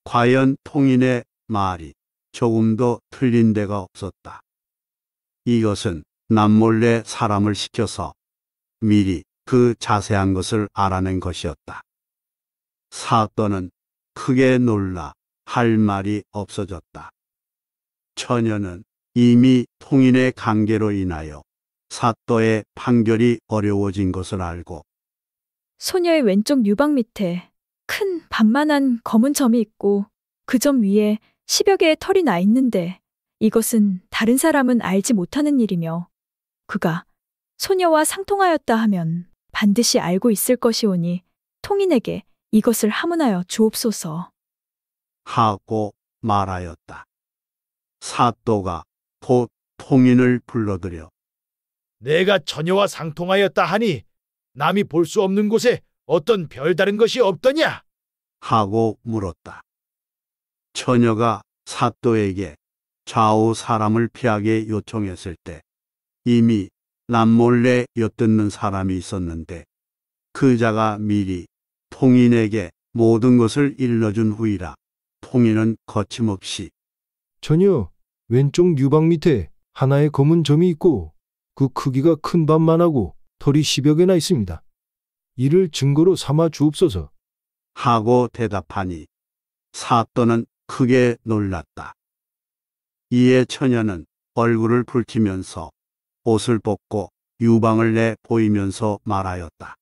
과연 통인의 말이 조금도 틀린 데가 없었다. 이것은 남몰래 사람을 시켜서 미리 그 자세한 것을 알아낸 것이었다. 사또는 크게 놀라 할 말이 없어졌다. 처녀는 이미 통인의 관계로 인하여 사또의 판결이 어려워진 것을 알고 소녀의 왼쪽 유방 밑에 큰 반만한 검은 점이 있고 그 점 위에 십여 개의 털이 나 있는데 이것은 다른 사람은 알지 못하는 일이며 그가 소녀와 상통하였다 하면 반드시 알고 있을 것이오니 통인에게 이것을 하문하여 주옵소서. 하고 말하였다. 사또가 곧 통인을 불러들여 내가 처녀와 상통하였다 하니 남이 볼 수 없는 곳에 어떤 별다른 것이 없더냐? 하고 물었다. 처녀가 사또에게 좌우 사람을 피하게 요청했을 때 이미 남몰래 엿듣는 사람이 있었는데 그 자가 미리 통인에게 모든 것을 일러준 후이라 통인은 거침없이 처녀, 왼쪽 유방 밑에 하나의 검은 점이 있고 그 크기가 큰 반만하고 털이 십여 개나 있습니다. 이를 증거로 삼아 주옵소서. 하고 대답하니 사또는 크게 놀랐다. 이에 처녀는 얼굴을 붉히면서 옷을 벗고 유방을 내 보이면서 말하였다.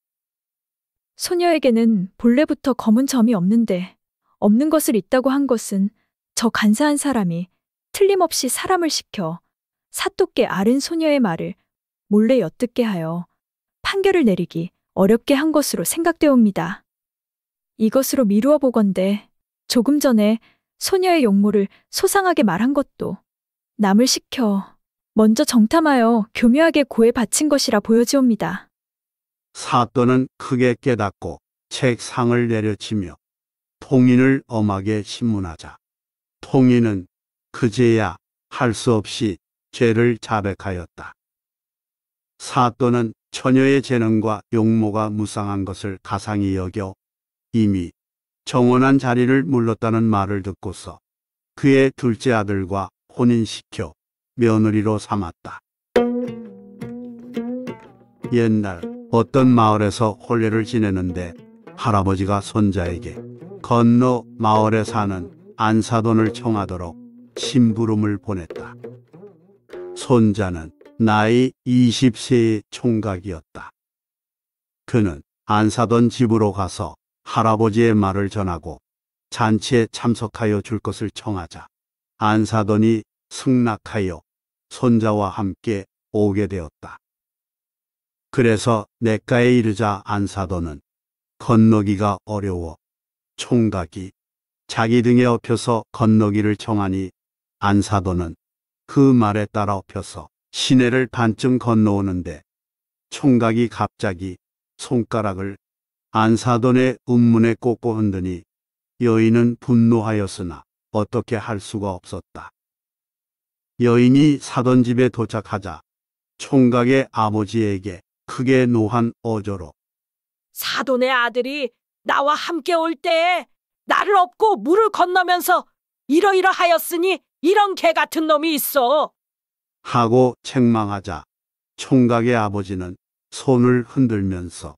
소녀에게는 본래부터 검은 점이 없는데 없는 것을 있다고 한 것은 저 간사한 사람이 틀림없이 사람을 시켜 사또께 아른 소녀의 말을 몰래 엿듣게 하여 판결을 내리기 어렵게 한 것으로 생각되옵니다. 이것으로 미루어 보건대 조금 전에 소녀의 용모를 소상하게 말한 것도 남을 시켜 먼저 정탐하여 교묘하게 고에 바친 것이라 보여지옵니다. 사또는 크게 깨닫고 책상을 내려치며 통인을 엄하게 신문하자. 통인은 그제야 할 수 없이 죄를 자백하였다. 사또는 처녀의 재능과 용모가 무상한 것을 가상히 여겨 이미 정원한 자리를 물렀다는 말을 듣고서 그의 둘째 아들과 혼인시켜 며느리로 삼았다. 옛날 어떤 마을에서 혼례를 지내는데 할아버지가 손자에게 건너 마을에 사는 안사돈을 청하도록 심부름을 보냈다. 손자는 나이 20세의 총각이었다. 그는 안 사던 집으로 가서 할아버지의 말을 전하고 잔치에 참석하여 줄 것을 청하자 안 사더니 승낙하여 손자와 함께 오게 되었다. 그래서 내가에 이르자 안사도는 건너기가 어려워 총각이 자기 등에 업혀서 건너기를 청하니 안사도는 그 말에 따라 업혀서 시내를 반쯤 건너오는데 총각이 갑자기 손가락을 안사돈의 음문에 꽂고 흔드니 여인은 분노하였으나 어떻게 할 수가 없었다. 여인이 사돈 집에 도착하자 총각의 아버지에게 크게 노한 어조로 사돈의 아들이 나와 함께 올 때에 나를 업고 물을 건너면서 이러이러하였으니 이런 개 같은 놈이 있어. 하고 책망하자 총각의 아버지는 손을 흔들면서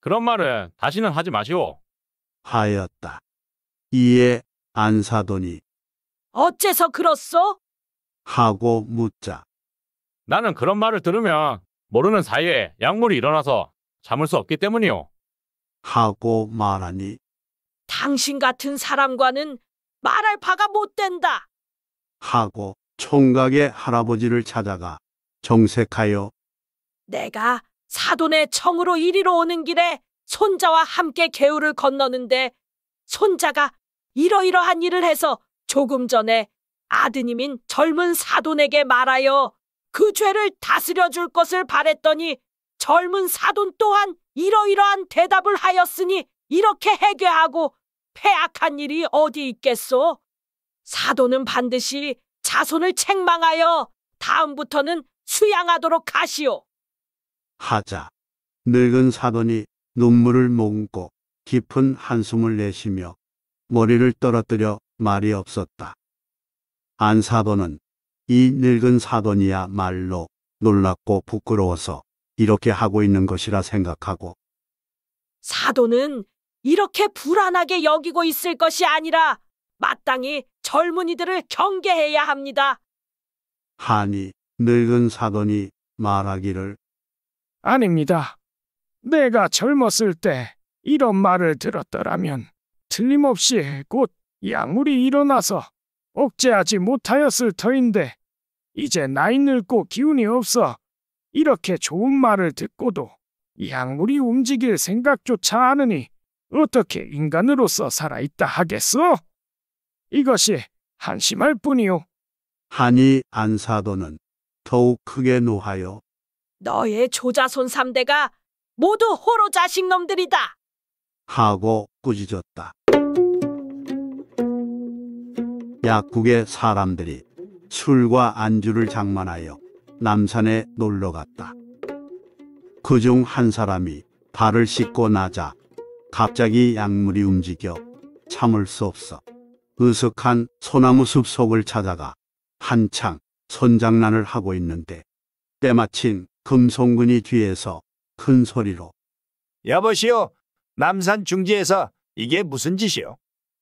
그런 말은 다시는 하지 마시오. 하였다. 이에 안사돈이 어째서 그렇소? 하고 묻자 나는 그런 말을 들으면 모르는 사이에 약물이 일어나서 잠을 수 없기 때문이오. 하고 말하니 당신 같은 사람과는 말할 바가 못 된다. 하고 총각의 할아버지를 찾아가 정색하여 내가 사돈의 청으로 이리로 오는 길에 손자와 함께 개울을 건너는데 손자가 이러이러한 일을 해서 조금 전에 아드님인 젊은 사돈에게 말하여 그 죄를 다스려 줄 것을 바랬더니 젊은 사돈 또한 이러이러한 대답을 하였으니 이렇게 해괴하고 폐악한 일이 어디 있겠소? 사돈은 반드시 자손을 책망하여 다음부터는 수양하도록 하시오. 하자. 늙은 사돈이 눈물을 머금고 깊은 한숨을 내쉬며 머리를 떨어뜨려 말이 없었다. 안사돈은 이 늙은 사돈이야 말로 놀랍고 부끄러워서 이렇게 하고 있는 것이라 생각하고 사돈은 이렇게 불안하게 여기고 있을 것이 아니라 마땅히 젊은이들을 경계해야 합니다. 하니 늙은 사돈이 말하기를 아닙니다. 내가 젊었을 때 이런 말을 들었더라면 틀림없이 곧 양물이 일어나서 억제하지 못하였을 터인데 이제 나이 늙고 기운이 없어 이렇게 좋은 말을 듣고도 약물이 움직일 생각조차 않으니 어떻게 인간으로서 살아있다 하겠소? 이것이 한심할 뿐이요. 한이 안사도는 더욱 크게 노하여 너의 조자손 삼대가 모두 호로 자식 놈들이다. 하고 꾸짖었다. 약국의 사람들이 술과 안주를 장만하여 남산에 놀러 갔다. 그중한 사람이 발을 씻고 나자 갑자기 약물이 움직여 참을 수 없어 으석한 소나무 숲속을 찾아가 한창 손장난을 하고 있는데 때마침 금송근이 뒤에서 큰 소리로 여보시오 남산 중지에서 이게 무슨 짓이오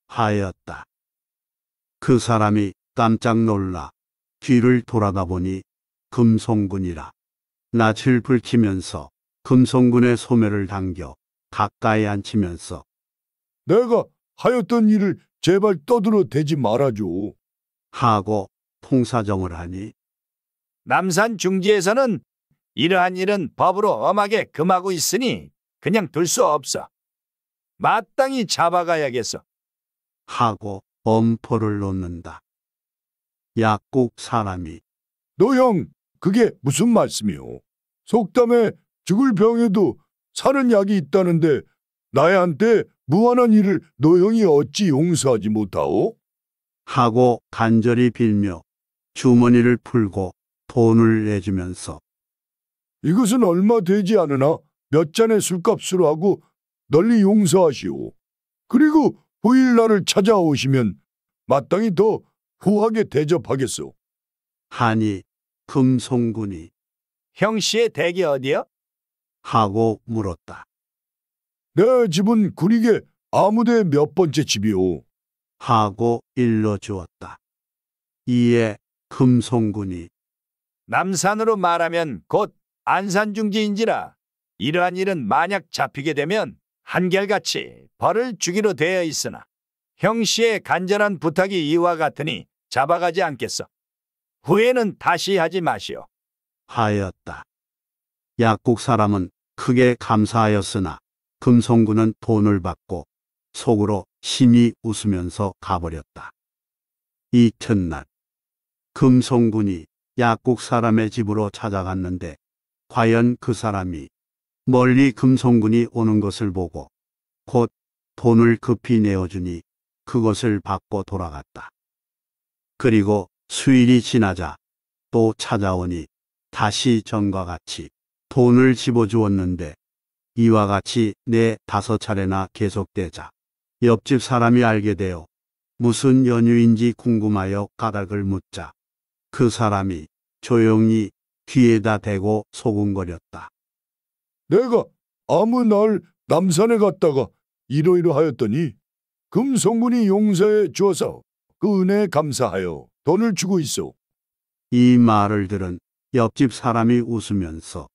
하였다. 그 사람이 깜짝 놀라 뒤를 돌아다 보니 금송군이라 낯을 불키면서 금송군의 소매를 당겨 가까이 앉히면서 내가 하였던 일을 제발 떠들어 대지 말아줘. 하고 통사정을 하니 남산 중지에서는 이러한 일은 법으로 엄하게 금하고 있으니 그냥 둘 수 없어. 마땅히 잡아가야겠어. 하고 엄포를 놓는다. 약국 사람이 노형, 그게 무슨 말씀이오? 속담에 죽을 병에도 사는 약이 있다는데 나한테 무한한 일을 너형이 어찌 용서하지 못하오? 하고 간절히 빌며 주머니를 풀고 돈을 내주면서 이것은 얼마 되지 않으나 몇 잔의 술값으로 하고 널리 용서하시오. 그리고 후일 날을 찾아오시면 마땅히 더 후하게 대접하겠소. 하니 금송군이 형씨의 댁이 어디요? 하고 물었다. 내 집은 군익의 아무데 몇 번째 집이오. 하고 일러 주었다. 이에 금송군이 남산으로 말하면 곧 안산중지인지라 이러한 일은 만약 잡히게 되면 한결같이 벌을 주기로 되어 있으나 형씨의 간절한 부탁이 이와 같으니 잡아가지 않겠어. 후에는 다시 하지 마시오. 하였다. 약국 사람은 크게 감사하였으나 금성군은 돈을 받고 속으로 신이 웃으면서 가버렸다. 이튿날 금성군이 약국 사람의 집으로 찾아갔는데 과연 그 사람이 멀리 금성군이 오는 것을 보고 곧 돈을 급히 내어주니 그것을 받고 돌아갔다. 그리고 수일이 지나자 또 찾아오니 다시 전과 같이 돈을 집어주었는데 이와 같이 네 다섯 차례나 계속되자 옆집 사람이 알게 되어 무슨 연유인지 궁금하여 까닭을 묻자 그 사람이 조용히 귀에다 대고 소근거렸다 내가 아무 날 남산에 갔다가 이러이러하였더니 금성군이 용서해 주어서 그 은혜에 감사하여 돈을 주고 있어. 이 말을 들은 옆집 사람이 웃으면서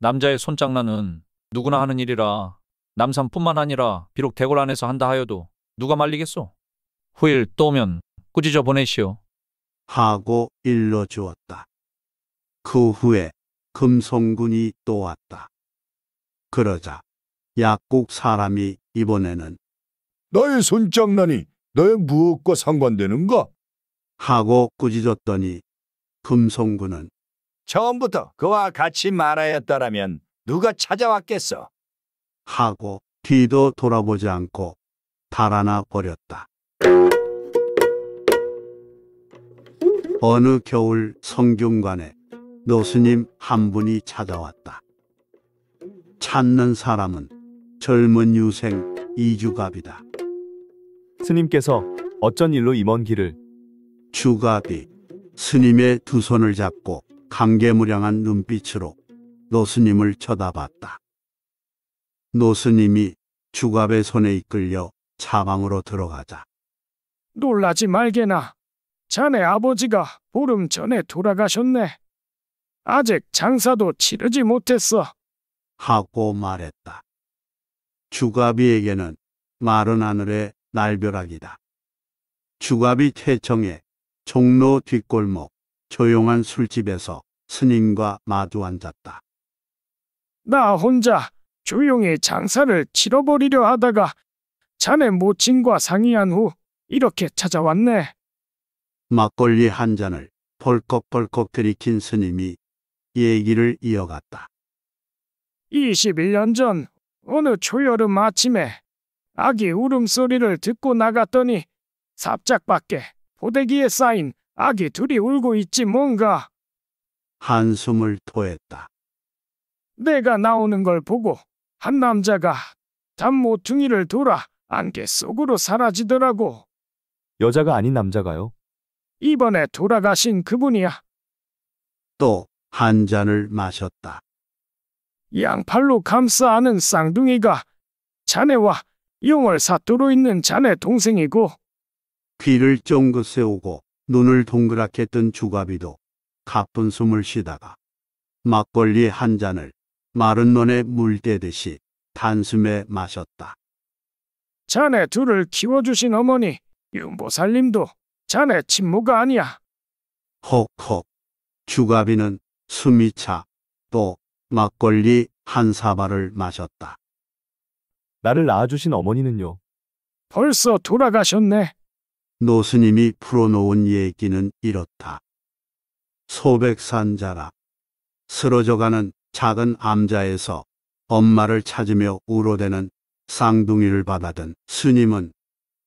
남자의 손장난은 누구나 음. 하는 일이라 남산뿐만 아니라 비록 대궐 안에서 한다 하여도 누가 말리겠소? 후일 또 오면 꾸짖어 보내시오. 하고 일러 주었다. 그 후에 금성군이또 왔다. 그러자 약국 사람이 이번에는 너의 손장난이 너의 무엇과 상관되는가? 하고 꾸짖었더니 금성군은 처음부터 그와 같이 말하였더라면 누가 찾아왔겠어? 하고 뒤도 돌아보지 않고 달아나 버렸다. 어느 겨울 성균관에 노스님 한 분이 찾아왔다. 찾는 사람은 젊은 유생 이주갑이다. 스님께서 어쩐 일로 임원 길을 주갑이 스님의 두 손을 잡고 강개무량한 눈빛으로 노스님을 쳐다봤다. 노스님이 주갑의 손에 이끌려 차방으로 들어가자. 놀라지 말게나. 자네 아버지가 보름 전에 돌아가셨네. 아직 장사도 치르지 못했어. 하고 말했다. 주갑이에게는 마른 하늘의 날벼락이다. 주갑이 태청에 종로 뒷골목 조용한 술집에서 스님과 마주 앉았다. 나 혼자 조용히 장사를 치러버리려 하다가 자네 모친과 상의한 후 이렇게 찾아왔네. 막걸리 한 잔을 벌컥벌컥 들이킨 스님이 얘기를 이어갔다. 21년 전 어느 초여름 아침에 아기 울음소리를 듣고 나갔더니 삽작 밖에 보대기에 쌓인 아기 둘이 울고 있지 뭔가. 한숨을 토했다. 내가 나오는 걸 보고 한 남자가 잠모퉁이를 돌아 안개 속으로 사라지더라고. 여자가 아닌 남자가요? 이번에 돌아가신 그분이야. 또 한 잔을 마셨다. 양팔로 감싸 안은 쌍둥이가 자네와 용월 사또로 있는 자네 동생이고 귀를 쫑긋 세우고 눈을 동그랗게 뜬 주가비도 가쁜 숨을 쉬다가 막걸리 한 잔을 마른 논에 물 대듯이 단숨에 마셨다. 자네 둘을 키워주신 어머니 윤보살님도 자네 친모가 아니야. 헉헉. 주가비는 숨이 차 또 막걸리 한 사발을 마셨다. 나를 낳아주신 어머니는요. 벌써 돌아가셨네. 노스님이 풀어놓은 얘기는 이렇다. 소백산자라. 쓰러져가는 작은 암자에서 엄마를 찾으며 우러대는 쌍둥이를 받아든 스님은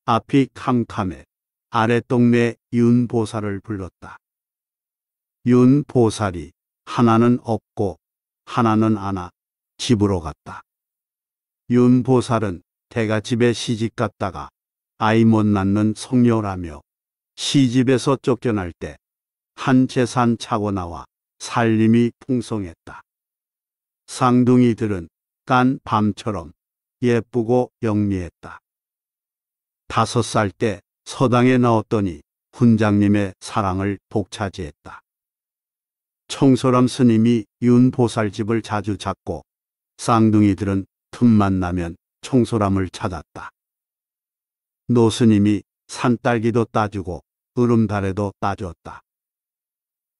앞이 캄캄해 아래 동네 윤보살을 불렀다. 윤보살이 하나는 없고 하나는 안아 집으로 갔다. 윤보살은 대가집에 시집 갔다가 아이 못 낳는 성녀라며 시집에서 쫓겨날 때 한 재산 차고 나와 살림이 풍성했다. 쌍둥이들은 딴 밤처럼 예쁘고 영리했다. 다섯 살 때 서당에 나왔더니 훈장님의 사랑을 독차지했다. 청소람 스님이 윤보살 집을 자주 찾고 쌍둥이들은 틈만 나면 청소람을 찾았다. 노스님이 산딸기도 따주고 으름달에도 따주었다.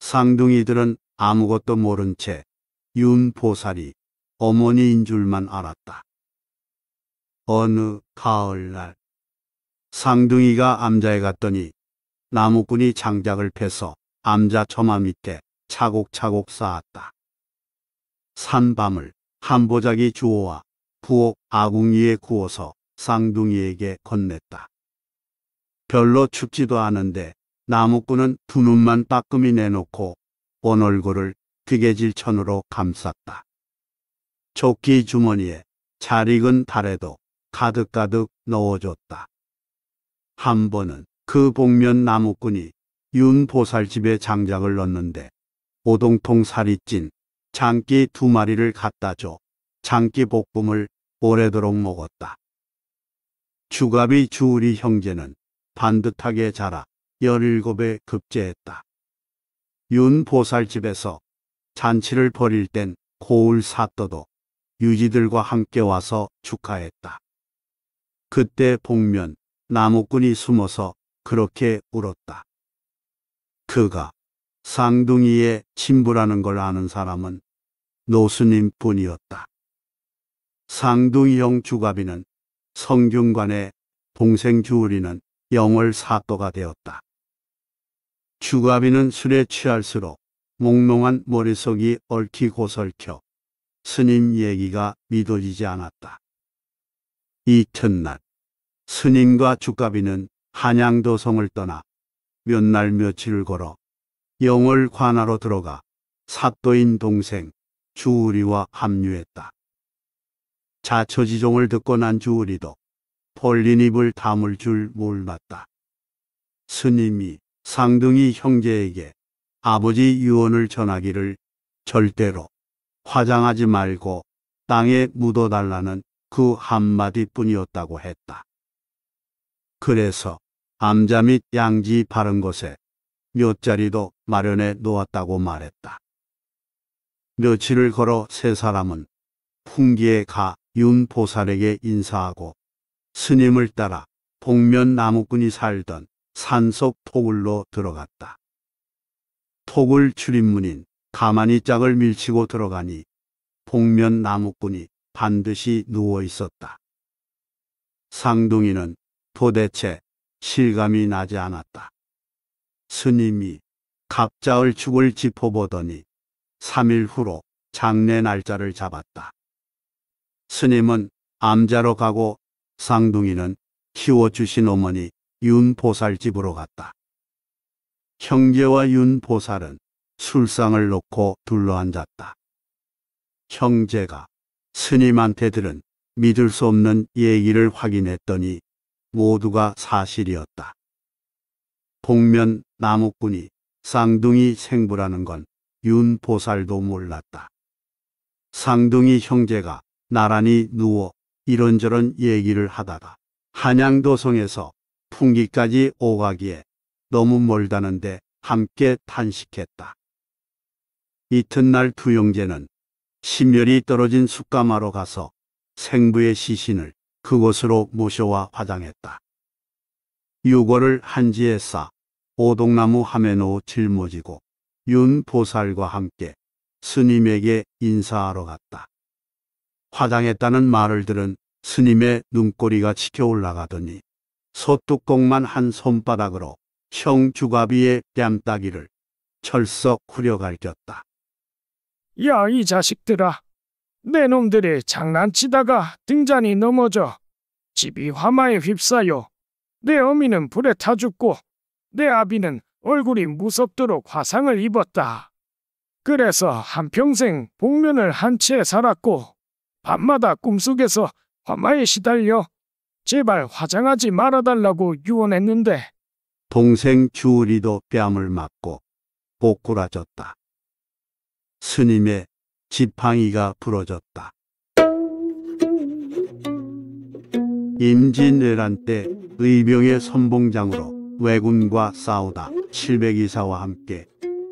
쌍둥이들은 아무것도 모른 채 윤보살이 어머니인 줄만 알았다. 어느 가을날 상둥이가 암자에 갔더니 나무꾼이 장작을 패서 암자 처마 밑에 차곡차곡 쌓았다. 산밤을 한보작이 주워와 부엌 아궁이에 구워서 쌍둥이에게 건넸다. 별로 춥지도 않은데 나무꾼은 두 눈만 따끔히 내놓고 원 얼굴을 귀개질천으로 감쌌다. 조끼 주머니에 잘 익은 달에도 가득가득 넣어줬다. 한 번은 그 복면 나무꾼이 윤 보살집에 장작을 넣는데 오동통 살이 찐 장기 두 마리를 갖다 줘 장기 볶음을 오래도록 먹었다. 주갑이 주우리 형제는 반듯하게 자라 열일곱에 급제했다. 윤 보살집에서 잔치를 벌일 땐 고을 사또도 유지들과 함께 와서 축하했다. 그때 복면 나무꾼이 숨어서 그렇게 울었다. 그가 쌍둥이의 친부라는 걸 아는 사람은 노수님 뿐이었다. 쌍둥이 형 주갑이는 성균관의 동생 주우리는 영월 사또가 되었다. 주갑이는 술에 취할수록 몽롱한 머릿속이 얽히고 설켜 스님 얘기가 믿어지지 않았다. 이튿날 스님과 주가비는 한양도성을 떠나 몇 날 며칠을 걸어 영월 관하로 들어가 사또인 동생 주우리와 합류했다. 자초지종을 듣고 난 주우리도 벌린 입을 담을 줄 몰랐다. 스님이 상등이 형제에게 아버지 유언을 전하기를 절대로 화장하지 말고 땅에 묻어달라는 그 한마디뿐이었다고 했다. 그래서 암자 및 양지 바른 곳에 몇 자리도 마련해 놓았다고 말했다. 며칠을 걸어 세 사람은 풍기에 가 윤보살에게 인사하고 스님을 따라 복면 나무꾼이 살던 산속 토굴로 들어갔다. 토을 출입문인 가만히 짝을 밀치고 들어가니 복면 나무꾼이 반드시 누워 있었다. 상둥이는 도대체 실감이 나지 않았다. 스님이 갑자을 축을 짚어보더니 3일 후로 장례 날짜를 잡았다. 스님은 암자로 가고 상둥이는 키워주신 어머니 윤보살 집으로 갔다. 형제와 윤 보살은 술상을 놓고 둘러앉았다. 형제가 스님한테 들은 믿을 수 없는 얘기를 확인했더니 모두가 사실이었다. 복면 나무꾼이 쌍둥이 생부라는 건윤 보살도 몰랐다. 쌍둥이 형제가 나란히 누워 이런저런 얘기를 하다가 한양도성에서 풍기까지 오가기에 너무 멀다는데 함께 탄식했다. 이튿날 두 형제는 심혈이 떨어진 숯가마로 가서 생부의 시신을 그곳으로 모셔와 화장했다. 유골을 한지에 싸 오동나무 함에 놓 짊어지고 윤 보살과 함께 스님에게 인사하러 갔다. 화장했다는 말을 들은 스님의 눈꼬리가 치켜 올라가더니 소뚜껑만 한 손바닥으로 형 주가비의 뺨따기를 철썩 후려갈겼다. 야, 이 자식들아. 내 놈들이 장난치다가 등잔이 넘어져 집이 화마에 휩싸여 내 어미는 불에 타 죽고 내 아비는 얼굴이 무섭도록 화상을 입었다. 그래서 한평생 복면을 한 채 살았고 밤마다 꿈속에서 화마에 시달려 제발 화장하지 말아달라고 유언했는데 동생 주우리도 뺨을 맞고 복꾸라졌다. 스님의 지팡이가 부러졌다. 임진왜란 때 의병의 선봉장으로 왜군과 싸우다 702사와 함께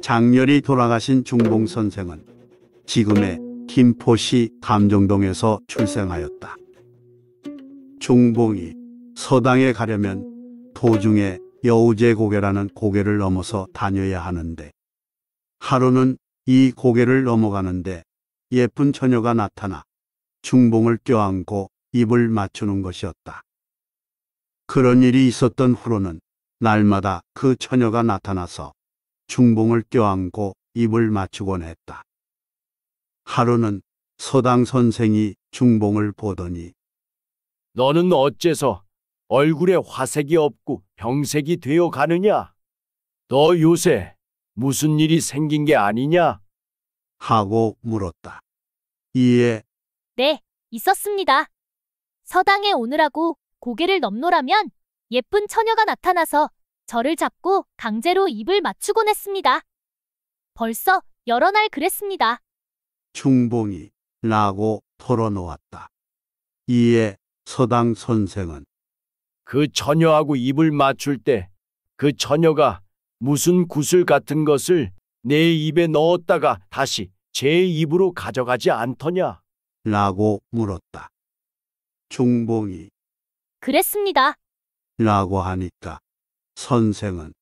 장렬히 돌아가신 중봉 선생은 지금의 김포시 감정동에서 출생하였다. 중봉이 서당에 가려면 도중에 여우제 고개라는 고개를 넘어서 다녀야 하는데 하루는 이 고개를 넘어가는데 예쁜 처녀가 나타나 중봉을 껴안고 입을 맞추는 것이었다. 그런 일이 있었던 후로는 날마다 그 처녀가 나타나서 중봉을 껴안고 입을 맞추곤 했다. 하루는 서당 선생이 중봉을 보더니 너는 어째서 얼굴에 화색이 없고 병색이 되어 가느냐? 너 요새 무슨 일이 생긴 게 아니냐? 하고 물었다. 이에 네, 있었습니다. 서당에 오느라고 고개를 넘노라면 예쁜 처녀가 나타나서 저를 잡고 강제로 입을 맞추곤 했습니다. 벌써 여러 날 그랬습니다. 충봉이 라고 털어놓았다. 이에 서당 선생은 그 처녀하고 입을 맞출 때 그 처녀가 무슨 구슬 같은 것을 내 입에 넣었다가 다시 제 입으로 가져가지 않더냐? 라고 물었다. 중봉이 그랬습니다. 라고 하니까 선생은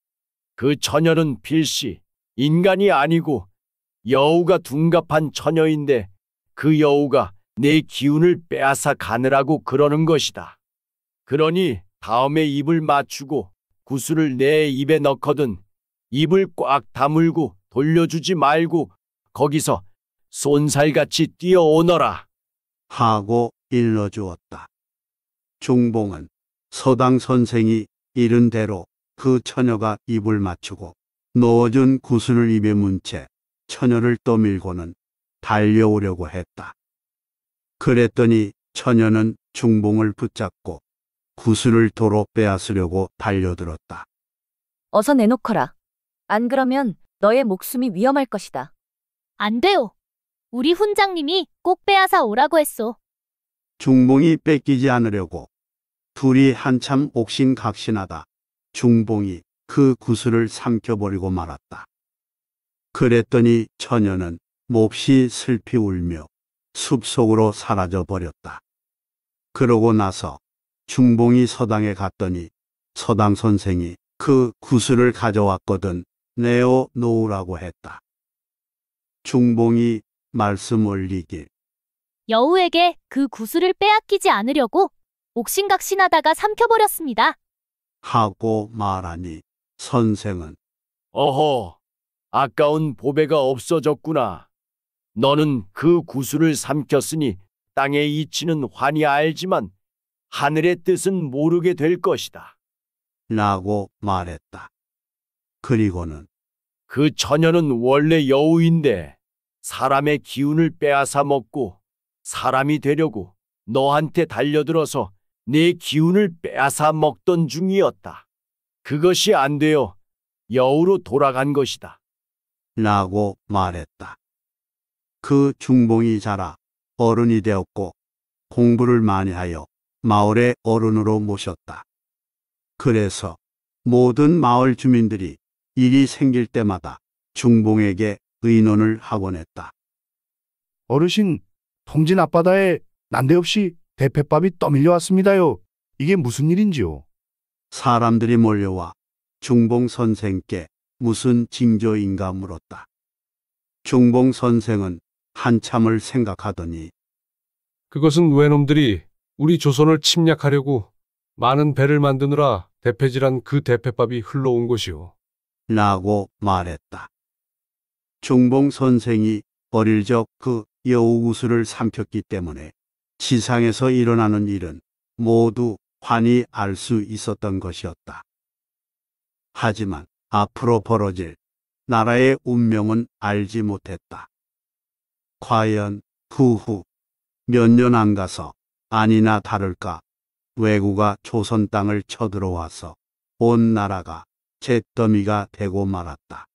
그 처녀는 필시 인간이 아니고 여우가 둔갑한 처녀인데 그 여우가 내 기운을 빼앗아 가느라고 그러는 것이다. 그러니 다음에 입을 맞추고 구슬을 내 입에 넣거든 입을 꽉 다물고 돌려주지 말고 거기서 손살같이 뛰어오너라. 하고 일러주었다. 중봉은 서당 선생이 이른 대로 그 처녀가 입을 맞추고 넣어준 구슬을 입에 문 채 처녀를 떠밀고는 달려오려고 했다. 그랬더니 처녀는 중봉을 붙잡고 구슬을 도로 빼앗으려고 달려들었다. 어서 내놓거라. 안 그러면 너의 목숨이 위험할 것이다. 안 돼요. 우리 훈장님이 꼭 빼앗아 오라고 했소. 중봉이 뺏기지 않으려고 둘이 한참 옥신각신하다. 중봉이 그 구슬을 삼켜버리고 말았다. 그랬더니 처녀는 몹시 슬피 울며 숲속으로 사라져 버렸다. 그러고 나서 중봉이 서당에 갔더니 서당 선생이 그 구슬을 가져왔거든 내어 놓으라고 했다. 중봉이 말씀 올리길 여우에게 그 구슬을 빼앗기지 않으려고 옥신각신하다가 삼켜버렸습니다. 하고 말하니 선생은 어허, 아까운 보배가 없어졌구나. 너는 그 구슬을 삼켰으니 땅에 이치는 환히 알지만 하늘의 뜻은 모르게 될 것이다. 라고 말했다. 그리고는 그 처녀는 원래 여우인데 사람의 기운을 빼앗아 먹고 사람이 되려고 너한테 달려들어서 내 기운을 빼앗아 먹던 중이었다. 그것이 안 되어 여우로 돌아간 것이다. 라고 말했다. 그 중봉이 자라 어른이 되었고 공부를 많이 하여 마을의 어른으로 모셨다. 그래서 모든 마을 주민들이 일이 생길 때마다 중봉에게 의논을 하곤 했다. 어르신, 통진 앞바다에 난데없이 대패밥이 떠밀려 왔습니다요. 이게 무슨 일인지요? 사람들이 몰려와 중봉 선생께 무슨 징조인가 물었다. 중봉 선생은 한참을 생각하더니 그것은 외놈들이 우리 조선을 침략하려고 많은 배를 만드느라 대패질한 그 대패밥이 흘러온 것이오. 라고 말했다. 중봉 선생이 어릴 적 그 여우구슬을 삼켰기 때문에 지상에서 일어나는 일은 모두 환히 알 수 있었던 것이었다. 하지만 앞으로 벌어질 나라의 운명은 알지 못했다. 과연 그후몇 년 안 가서 아니나 다를까 왜구가 조선 땅을 쳐들어와서 온 나라가 잿더미가 되고 말았다.